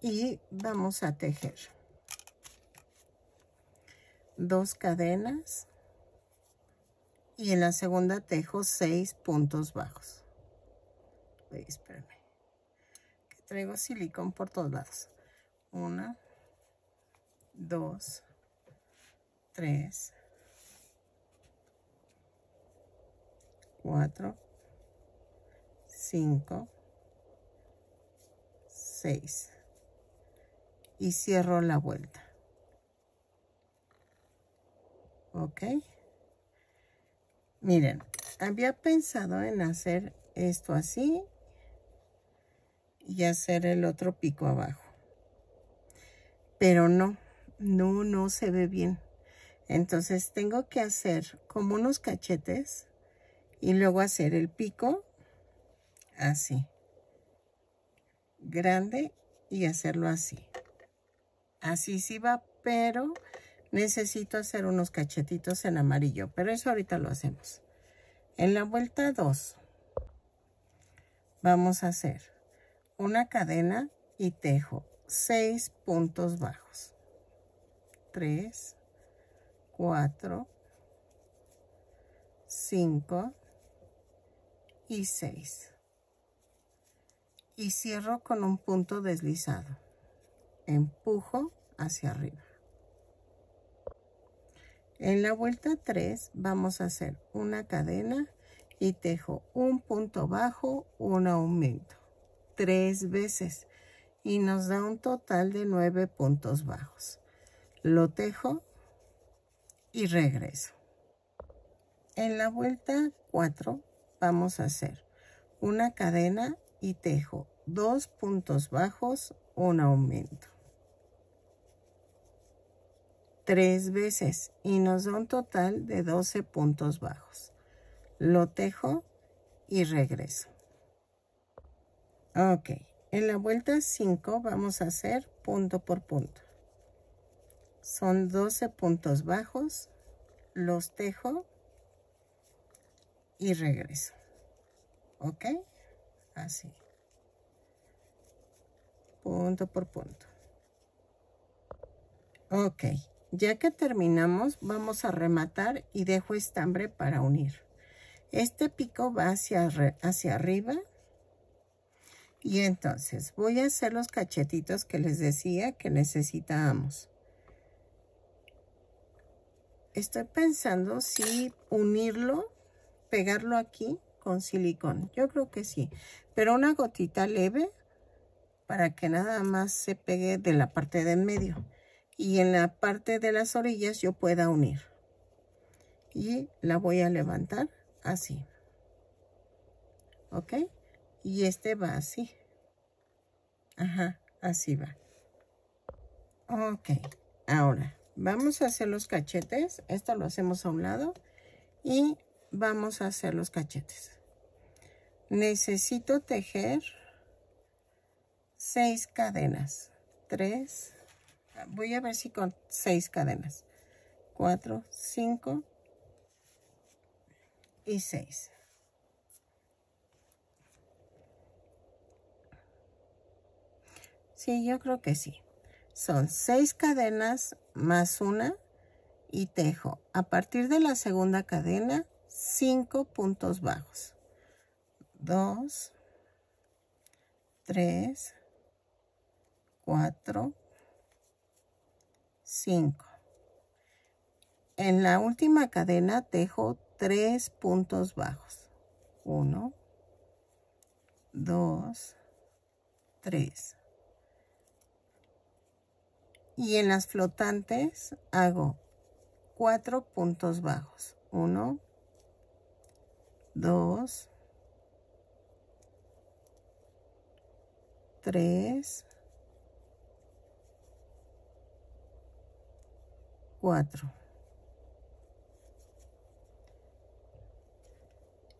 S1: y vamos a tejer dos cadenas y en la segunda tejo seis puntos bajos. espérame, que traigo silicón por todos lados. Una, dos, 3, 4, 5, 6 y cierro la vuelta. ¿Ok? Miren, había pensado en hacer esto así y hacer el otro pico abajo. Pero no, no, no se ve bien. Entonces tengo que hacer como unos cachetes y luego hacer el pico así. Grande y hacerlo así. Así sí va, pero necesito hacer unos cachetitos en amarillo. Pero eso ahorita lo hacemos. En la vuelta 2 vamos a hacer una cadena y tejo 6 puntos bajos. 3, 4, 5 y 6. Y cierro con un punto deslizado. Empujo hacia arriba. En la vuelta 3 vamos a hacer una cadena y tejo un punto bajo, un aumento, tres veces y nos da un total de 9 puntos bajos. Lo tejo regreso. En la vuelta 4 vamos a hacer una cadena y tejo dos puntos bajos, un aumento. Tres veces y nos da un total de 12 puntos bajos. Lo tejo y regreso. Ok, en la vuelta 5 vamos a hacer punto por punto. Son 12 puntos bajos, los tejo y regreso. ¿Ok? Así. Punto por punto. Ok, ya que terminamos, vamos a rematar y dejo estambre para unir. Este pico va hacia, hacia arriba. Y entonces voy a hacer los cachetitos que les decía que necesitábamos estoy pensando si unirlo, pegarlo aquí con silicón. Yo creo que sí, pero una gotita leve para que nada más se pegue de la parte de en medio. Y en la parte de las orillas yo pueda unir. Y la voy a levantar así. ¿Ok? Y este va así. Ajá, así va. Ok, ahora vamos a hacer los cachetes. Esto lo hacemos a un lado. Y vamos a hacer los cachetes. Necesito tejer seis cadenas. Tres. Voy a ver si con seis cadenas. Cuatro, cinco y seis. Sí, yo creo que sí. Son seis cadenas más una y tejo. A partir de la segunda cadena, 5 puntos bajos. 2, 3, 4, 5. En la última cadena tejo 3 puntos bajos. 1, 2, 3 y en las flotantes hago cuatro puntos bajos. Uno, dos, tres, cuatro.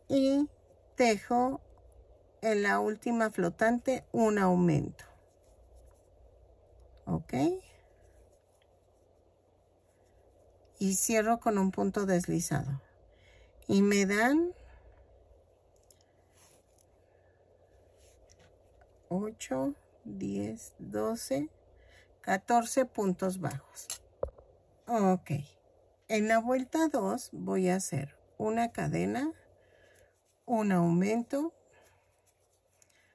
S1: Y tejo en la última flotante un aumento. ¿Ok? y cierro con un punto deslizado y me dan 8 10 12 14 puntos bajos ok en la vuelta 2 voy a hacer una cadena un aumento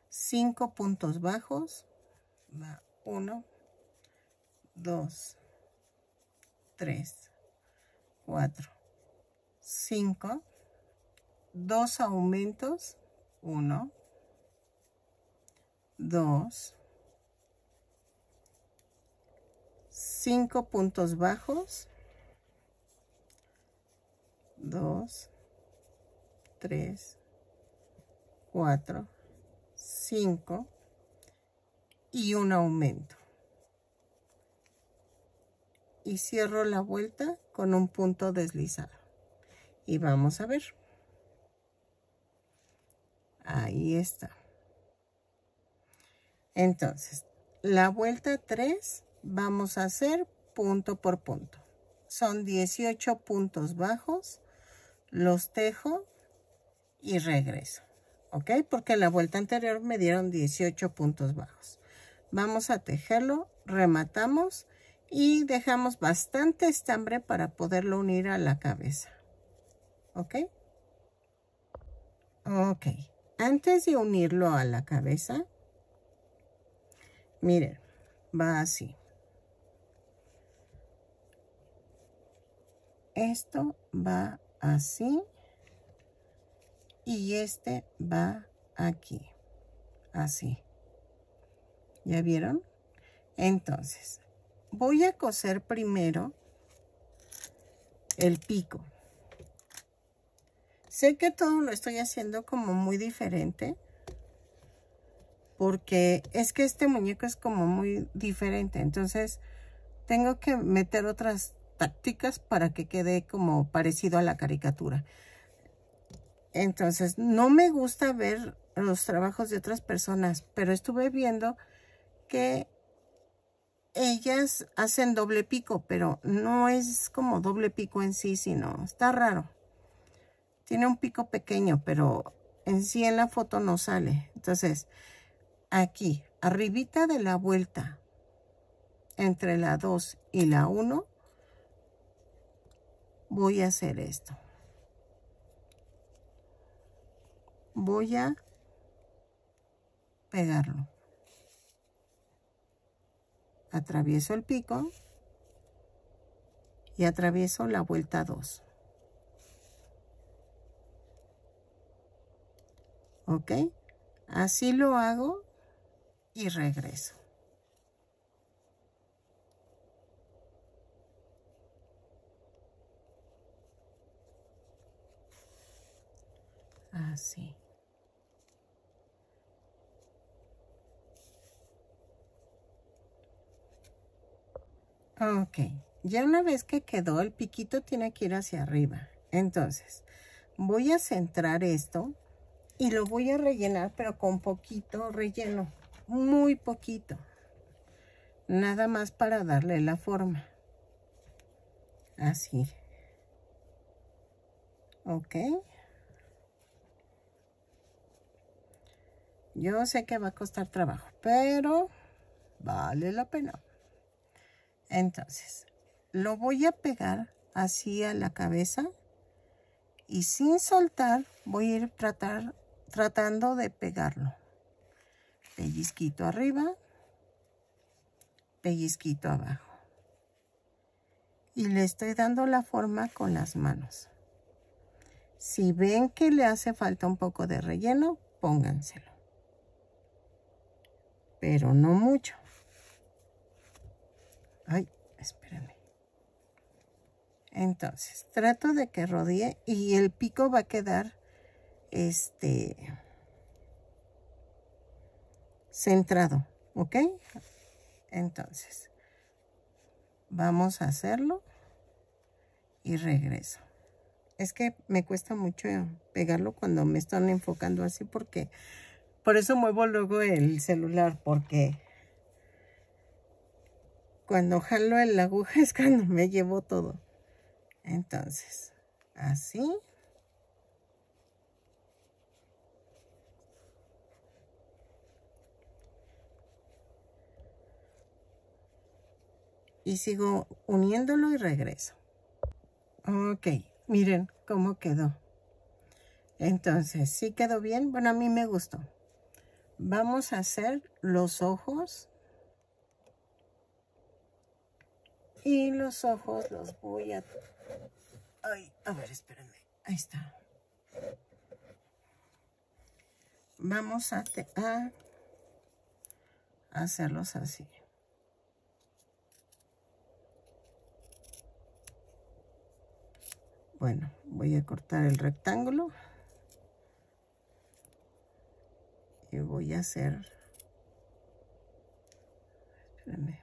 S1: 5 puntos bajos va 1 2 3 4, 5, 2 aumentos, 1, 2, 5 puntos bajos, 2, 3, 4, 5 y un aumento. Y cierro la vuelta con un punto deslizado. Y vamos a ver. Ahí está. Entonces, la vuelta 3 vamos a hacer punto por punto. Son 18 puntos bajos, los tejo y regreso. ¿Ok? Porque la vuelta anterior me dieron 18 puntos bajos. Vamos a tejerlo, rematamos y dejamos bastante estambre para poderlo unir a la cabeza. ¿Ok? Ok. Antes de unirlo a la cabeza, miren, va así. Esto va así y este va aquí, así. ¿Ya vieron? Entonces, voy a coser primero el pico. Sé que todo lo estoy haciendo como muy diferente. Porque es que este muñeco es como muy diferente. Entonces tengo que meter otras tácticas para que quede como parecido a la caricatura. Entonces no me gusta ver los trabajos de otras personas. Pero estuve viendo que ellas hacen doble pico, pero no es como doble pico en sí, sino está raro. Tiene un pico pequeño, pero en sí en la foto no sale. Entonces, aquí, arribita de la vuelta, entre la 2 y la 1, voy a hacer esto. Voy a pegarlo atravieso el pico y atravieso la vuelta 2. ¿Ok? Así lo hago y regreso. Así. Ok, ya una vez que quedó, el piquito tiene que ir hacia arriba. Entonces, voy a centrar esto y lo voy a rellenar, pero con poquito relleno, muy poquito. Nada más para darle la forma. Así. Ok. Yo sé que va a costar trabajo, pero vale la pena. Entonces, lo voy a pegar así a la cabeza y sin soltar voy a ir tratar, tratando de pegarlo. Pellizquito arriba, pellizquito abajo. Y le estoy dando la forma con las manos. Si ven que le hace falta un poco de relleno, pónganselo. Pero no mucho. Ay, espérame. Entonces, trato de que rodee y el pico va a quedar este centrado, ¿ok? Entonces, vamos a hacerlo y regreso. Es que me cuesta mucho pegarlo cuando me están enfocando así porque por eso muevo luego el celular porque cuando jalo el aguja es cuando me llevo todo. Entonces, así. Y sigo uniéndolo y regreso. Ok, miren cómo quedó. Entonces, ¿sí quedó bien? Bueno, a mí me gustó. Vamos a hacer los ojos Y los ojos los voy a... Ay, a ver, espérenme. Ahí está. Vamos a, a hacerlos así. Bueno, voy a cortar el rectángulo. Y voy a hacer... Espérenme.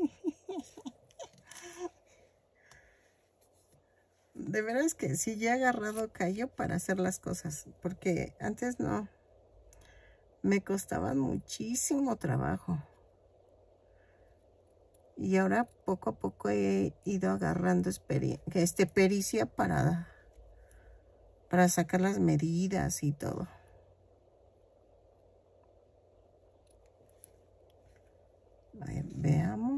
S1: De veras que sí, ya he agarrado callo para hacer las cosas, porque antes no. Me costaba muchísimo trabajo. Y ahora poco a poco he ido agarrando este, pericia parada para sacar las medidas y todo. Veamos.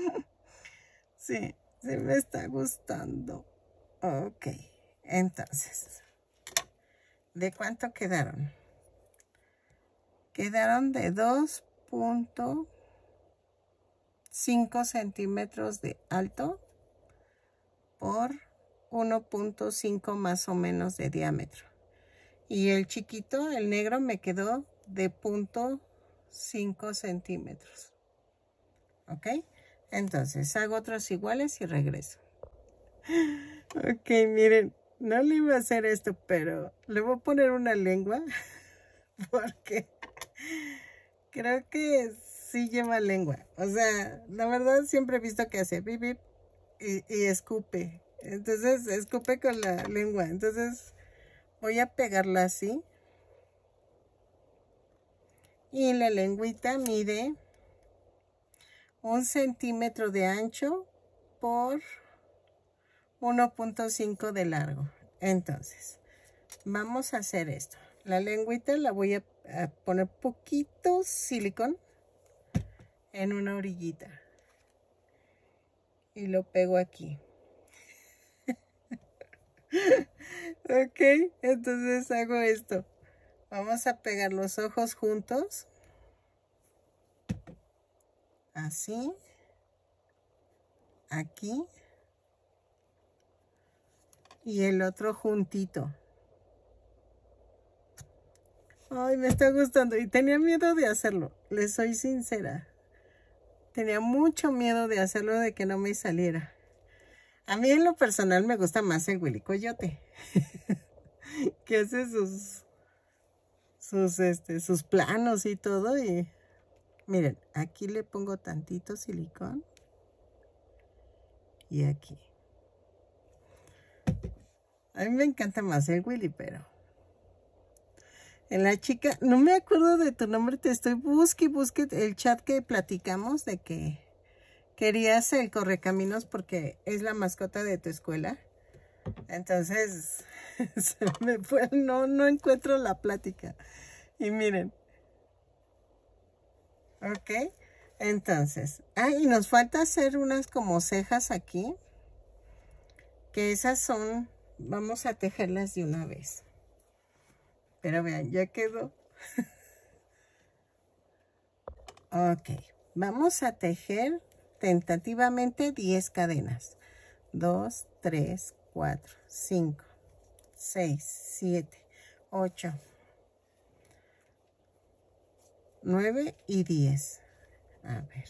S1: Sí, se me está gustando. Ok, entonces, ¿de cuánto quedaron? Quedaron de 2.5 centímetros de alto por 1.5 más o menos de diámetro. Y el chiquito, el negro, me quedó de punto 5 centímetros. ¿Ok? Entonces hago otros iguales y regreso. Ok, miren, no le iba a hacer esto, pero le voy a poner una lengua porque creo que sí lleva lengua. O sea, la verdad siempre he visto que hace bip, y, y escupe. Entonces escupe con la lengua. Entonces voy a pegarla así. Y la lengüita mide un centímetro de ancho por 1.5 de largo. Entonces, vamos a hacer esto. La lengüita la voy a, poner poquito silicón en una orillita. Y lo pego aquí. ok, entonces hago esto. Vamos a pegar los ojos juntos así, aquí y el otro juntito. Ay, me está gustando y tenía miedo de hacerlo, les soy sincera. Tenía mucho miedo de hacerlo, de que no me saliera. A mí en lo personal me gusta más el Willy Coyote, que hace sus, sus, este, sus planos y todo y Miren, aquí le pongo tantito silicón. Y aquí. A mí me encanta más el Willy, pero... En la chica, no me acuerdo de tu nombre, te estoy busque, busque el chat que platicamos de que querías el correcaminos porque es la mascota de tu escuela. Entonces, me fue, no, no encuentro la plática. Y miren, Ok. Entonces, ah, y nos falta hacer unas como cejas aquí. Que esas son, vamos a tejerlas de una vez. Pero vean, ya quedó. ok, vamos a tejer tentativamente 10 cadenas. 2, 3, 4, 5, 6, 7, 8, 9 y 10. A ver.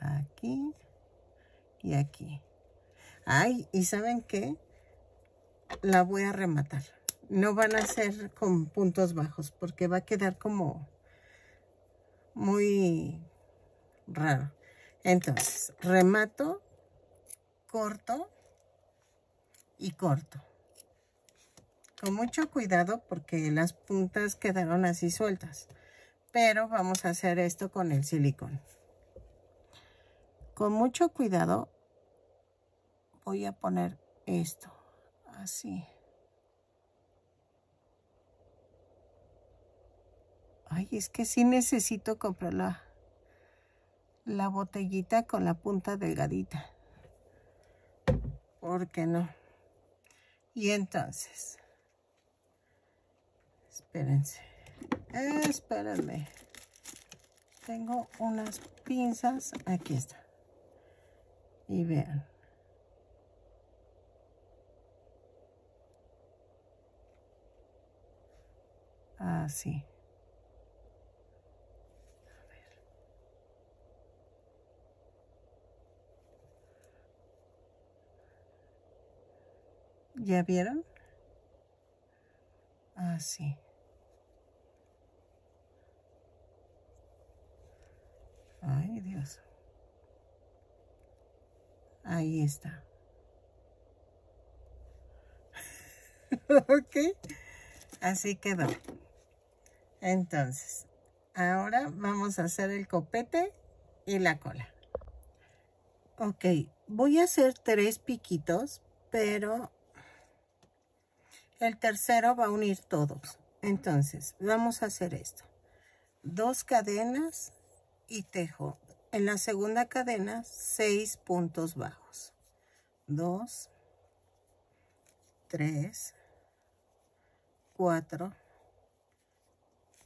S1: Aquí y aquí. Ay, ¿y saben qué? La voy a rematar. No van a ser con puntos bajos porque va a quedar como muy raro. Entonces, remato, corto y corto. Con mucho cuidado porque las puntas quedaron así sueltas. Pero vamos a hacer esto con el silicón. Con mucho cuidado voy a poner esto así. Ay, es que sí necesito comprar la, la botellita con la punta delgadita. ¿Por qué no? Y entonces, espérense, espérenme. Tengo unas pinzas, aquí está. Y vean. Así. ¿Ya vieron? Así. Ay, Dios. Ahí está. ok. Así quedó. Entonces, ahora vamos a hacer el copete y la cola. Ok, voy a hacer tres piquitos, pero el tercero va a unir todos. Entonces, vamos a hacer esto. Dos cadenas y tejo en la segunda cadena 6 puntos bajos 2 3 4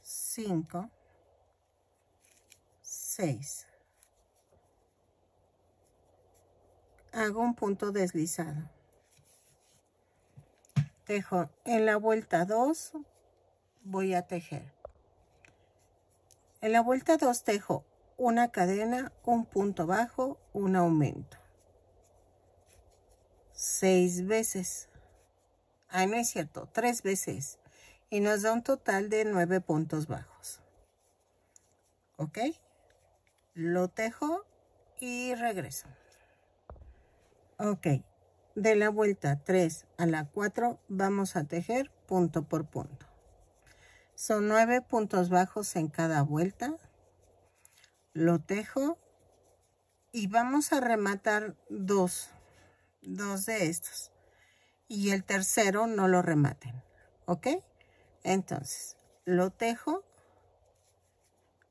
S1: 5 6 hago un punto deslizado tejo en la vuelta 2 voy a tejer en la vuelta 2 tejo una cadena, un punto bajo, un aumento. Seis veces. Ay, no es cierto, tres veces. Y nos da un total de nueve puntos bajos. ¿Ok? Lo tejo y regreso. Ok, de la vuelta 3 a la 4 vamos a tejer punto por punto. Son nueve puntos bajos en cada vuelta lo tejo y vamos a rematar dos, dos de estos. Y el tercero no lo rematen, ¿ok? Entonces, lo tejo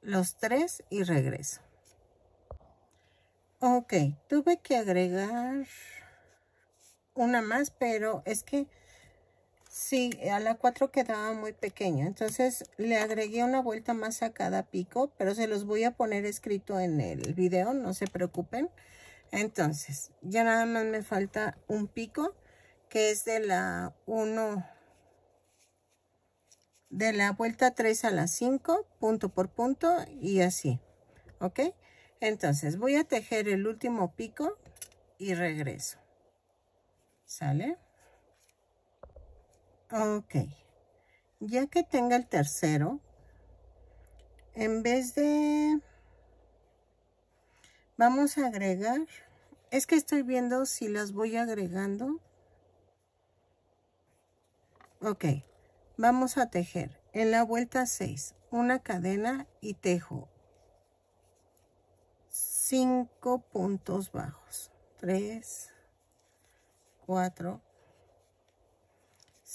S1: los tres y regreso. Ok, tuve que agregar una más, pero es que Sí, a la 4 quedaba muy pequeña. Entonces le agregué una vuelta más a cada pico, pero se los voy a poner escrito en el video, no se preocupen. Entonces, ya nada más me falta un pico, que es de la 1, de la vuelta 3 a la 5, punto por punto y así. ¿Ok? Entonces voy a tejer el último pico y regreso. ¿Sale? Ok. Ya que tenga el tercero, en vez de... Vamos a agregar. Es que estoy viendo si las voy agregando. Ok. Vamos a tejer. En la vuelta 6, una cadena y tejo 5 puntos bajos. 3, 4,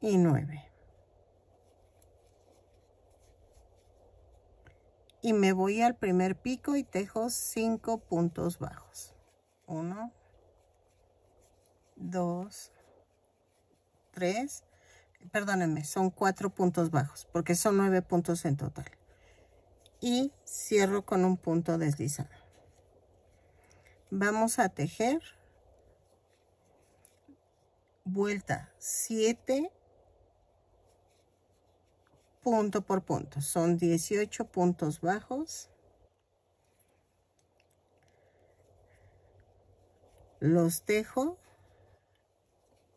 S1: y 9. Y me voy al primer pico y tejo 5 puntos bajos. 1, 2, 3, perdónenme, son 4 puntos bajos porque son 9 puntos en total. Y cierro con un punto deslizado. Vamos a tejer vuelta 7 punto por punto. Son 18 puntos bajos. Los tejo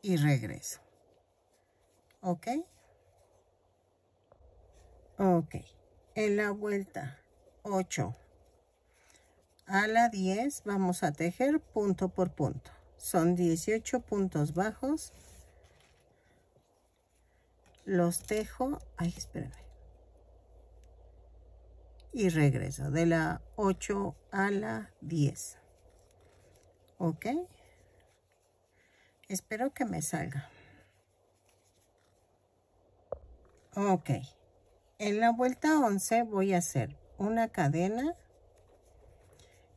S1: y regreso. ¿Ok? Ok. En la vuelta 8 a la 10 vamos a tejer punto por punto. Son 18 puntos bajos los tejo, ay, espérenme. y regreso de la 8 a la 10. ¿Ok? Espero que me salga. Ok. En la vuelta 11 voy a hacer una cadena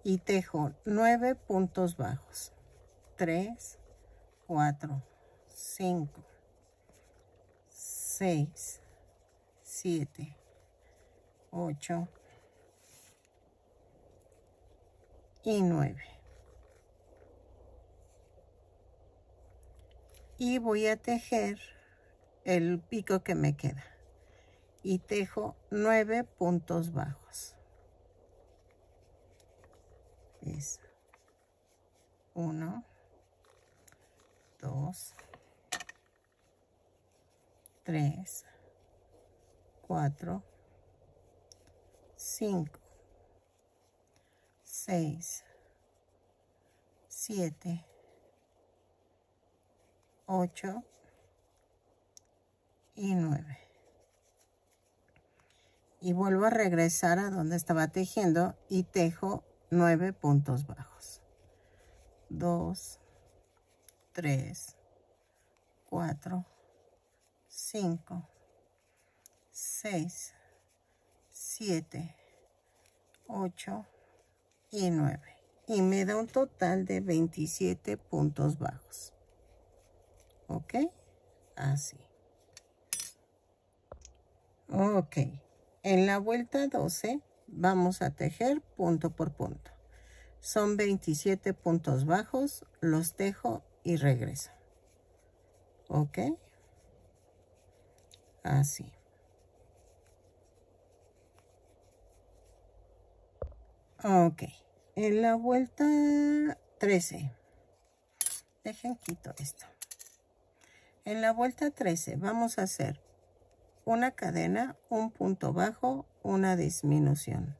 S1: y tejo 9 puntos bajos. 3, 4, 5, 6, 7, 8 y 9. Y voy a tejer el pico que me queda. Y tejo 9 puntos bajos. Eso. 1, 2, 3, 4, 5, 6, 7, 8 y 9. Y vuelvo a regresar a donde estaba tejiendo y tejo 9 puntos bajos. 2, 3, 4, 5, 6, 7, 8 y 9. Y me da un total de 27 puntos bajos. ¿Ok? Así. Ok. En la vuelta 12 vamos a tejer punto por punto. Son 27 puntos bajos, los tejo y regreso. ¿Ok? así. Ah, ah, ok, en la vuelta 13, dejen quito esto. En la vuelta 13 vamos a hacer una cadena, un punto bajo, una disminución.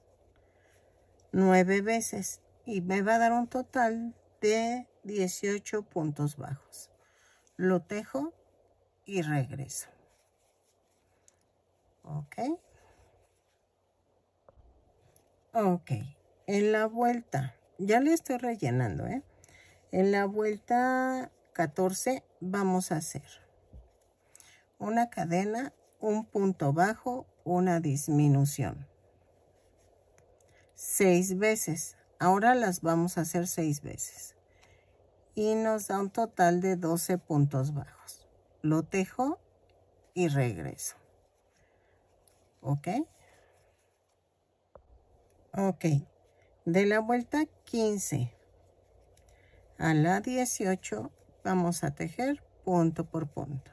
S1: Nueve veces y me va a dar un total de 18 puntos bajos. Lo tejo y regreso ok ok en la vuelta ya le estoy rellenando ¿eh? en la vuelta 14 vamos a hacer una cadena un punto bajo una disminución seis veces ahora las vamos a hacer seis veces y nos da un total de 12 puntos bajos lo tejo y regreso ok ok de la vuelta 15 a la 18 vamos a tejer punto por punto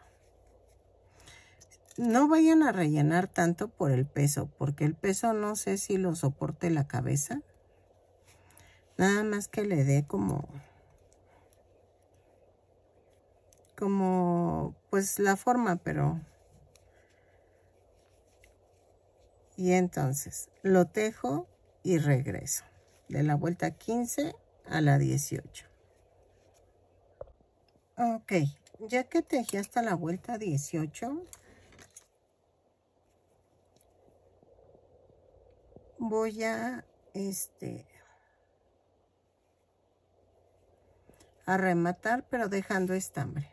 S1: no vayan a rellenar tanto por el peso porque el peso no sé si lo soporte la cabeza nada más que le dé como como pues la forma pero Y entonces lo tejo y regreso. De la vuelta 15 a la 18. Ok, ya que tejí hasta la vuelta 18, voy a este a rematar pero dejando estambre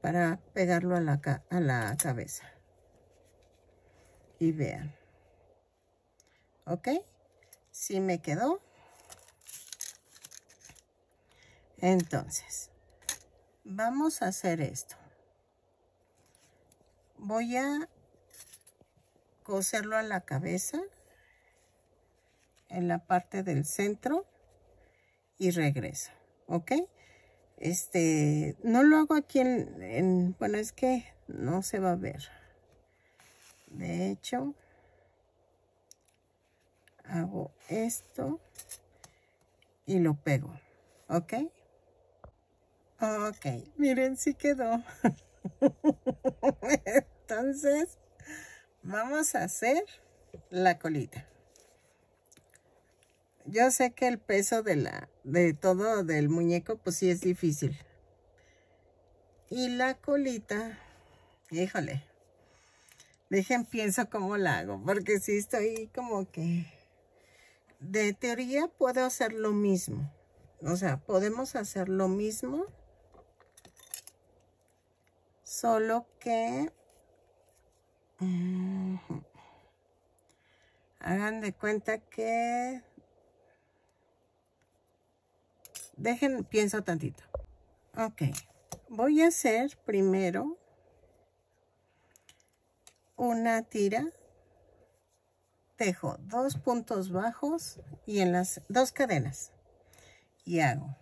S1: para pegarlo a la, a la cabeza y vean. ¿Ok? si me quedó. Entonces, vamos a hacer esto. Voy a coserlo a la cabeza, en la parte del centro y regreso, ¿ok? Este, no lo hago aquí en bueno, es que no se va a ver de hecho hago esto y lo pego ok ok miren si quedó entonces vamos a hacer la colita yo sé que el peso de la de todo del muñeco pues sí es difícil y la colita híjole Dejen, pienso cómo la hago, porque si estoy como que... De teoría puedo hacer lo mismo. O sea, podemos hacer lo mismo. Solo que... Mm, hagan de cuenta que... Dejen, pienso tantito. Ok. Voy a hacer primero una tira, tejo dos puntos bajos y en las dos cadenas y hago.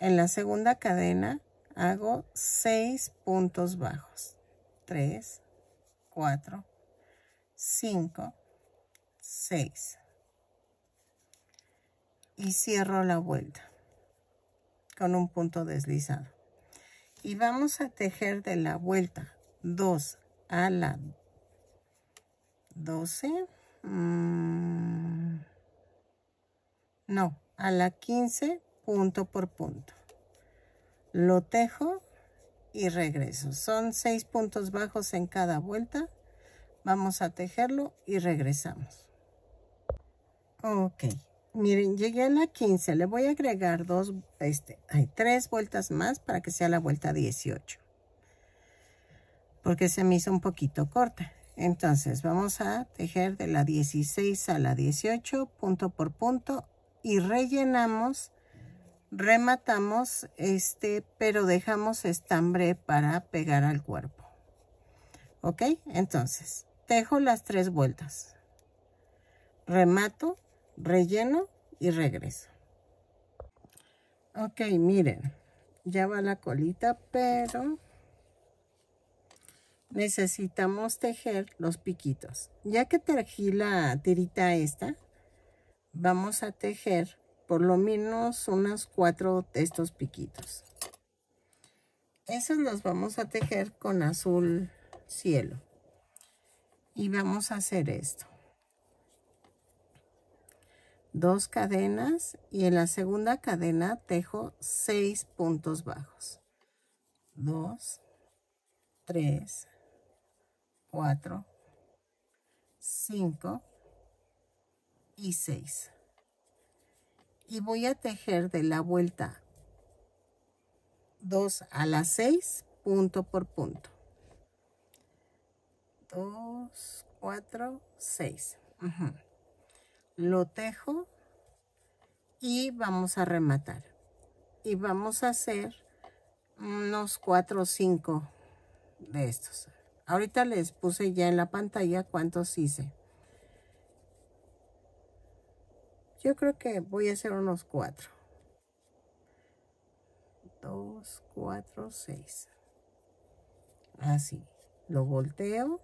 S1: En la segunda cadena hago seis puntos bajos. tres cuatro cinco seis Y cierro la vuelta con un punto deslizado. Y vamos a tejer de la vuelta 2 a la 12. Mm, no, a la 15 punto por punto. Lo tejo y regreso. Son 6 puntos bajos en cada vuelta. Vamos a tejerlo y regresamos. Ok, miren, llegué a la 15. Le voy a agregar dos, este, hay tres vueltas más para que sea la vuelta 18 porque se me hizo un poquito corta. Entonces vamos a tejer de la 16 a la 18 punto por punto y rellenamos, rematamos este, pero dejamos estambre para pegar al cuerpo. ¿Ok? Entonces, tejo las tres vueltas. Remato, relleno y regreso. Ok, miren, ya va la colita, pero necesitamos tejer los piquitos. Ya que tejí la tirita esta, vamos a tejer por lo menos unas cuatro de estos piquitos. Esos los vamos a tejer con azul cielo. Y vamos a hacer esto. Dos cadenas y en la segunda cadena tejo seis puntos bajos. Dos, tres, 4, 5 y 6. Y voy a tejer de la vuelta 2 a la 6, punto por punto. 2, 4, 6. Lo tejo y vamos a rematar. Y vamos a hacer unos 4 o 5 de estos. Ahorita les puse ya en la pantalla cuántos hice. Yo creo que voy a hacer unos cuatro. Dos, cuatro, seis. Así. Lo volteo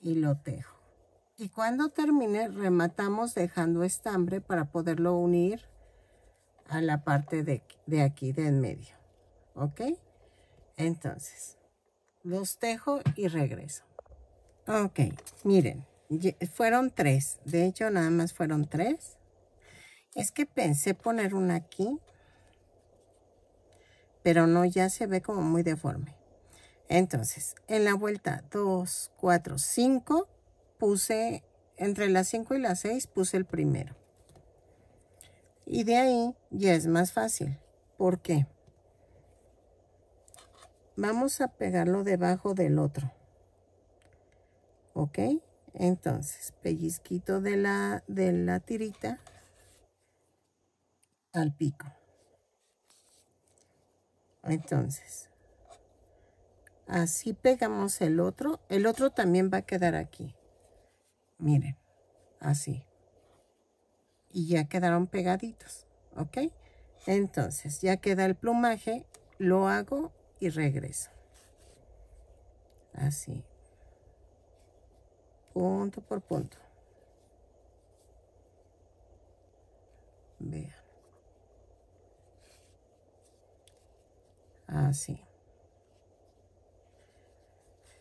S1: y lo tejo. Y cuando termine rematamos dejando estambre para poderlo unir a la parte de, de aquí de en medio. ¿Ok? Entonces, los tejo y regreso. Ok, miren, fueron tres. De hecho, nada más fueron tres. Es que pensé poner una aquí, pero no, ya se ve como muy deforme. Entonces, en la vuelta 2, 4, 5, puse, entre las 5 y las 6, puse el primero. Y de ahí ya es más fácil. ¿Por qué? vamos a pegarlo debajo del otro. ¿Ok? Entonces, pellizquito de la, de la tirita al pico. Entonces, así pegamos el otro. El otro también va a quedar aquí. Miren, así. Y ya quedaron pegaditos, ¿ok? Entonces, ya queda el plumaje. Lo hago y regreso. Así. Punto por punto. Vean. Así.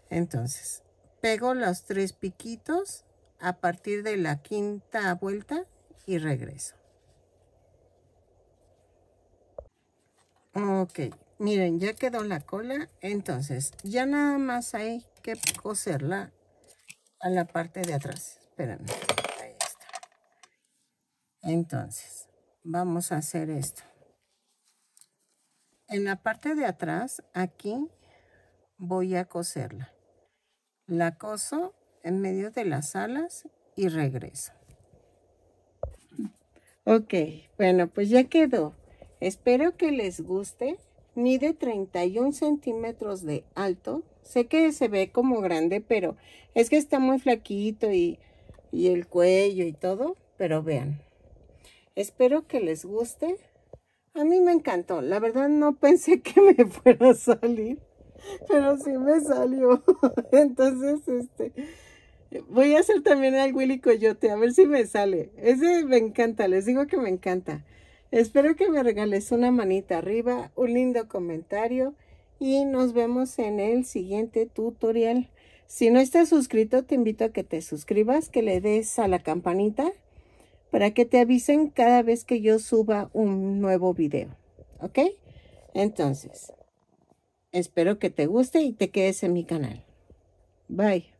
S1: Entonces, pego los tres piquitos a partir de la quinta vuelta y regreso. Ok, miren, ya quedó la cola. Entonces, ya nada más hay que coserla a la parte de atrás. Espérenme. Ahí está. Entonces, vamos a hacer esto. En la parte de atrás, aquí, voy a coserla. La coso en medio de las alas y regreso. Ok, bueno, pues ya quedó. Espero que les guste mide 31 centímetros de alto. Sé que se ve como grande, pero es que está muy flaquito y, y el cuello y todo. Pero vean, espero que les guste. A mí me encantó. La verdad no pensé que me fuera a salir, pero sí me salió. Entonces, este... Voy a hacer también al Willy Coyote, a ver si me sale. Ese me encanta, les digo que me encanta. Espero que me regales una manita arriba, un lindo comentario y nos vemos en el siguiente tutorial. Si no estás suscrito, te invito a que te suscribas, que le des a la campanita para que te avisen cada vez que yo suba un nuevo video. ¿Ok? Entonces, espero que te guste y te quedes en mi canal. Bye.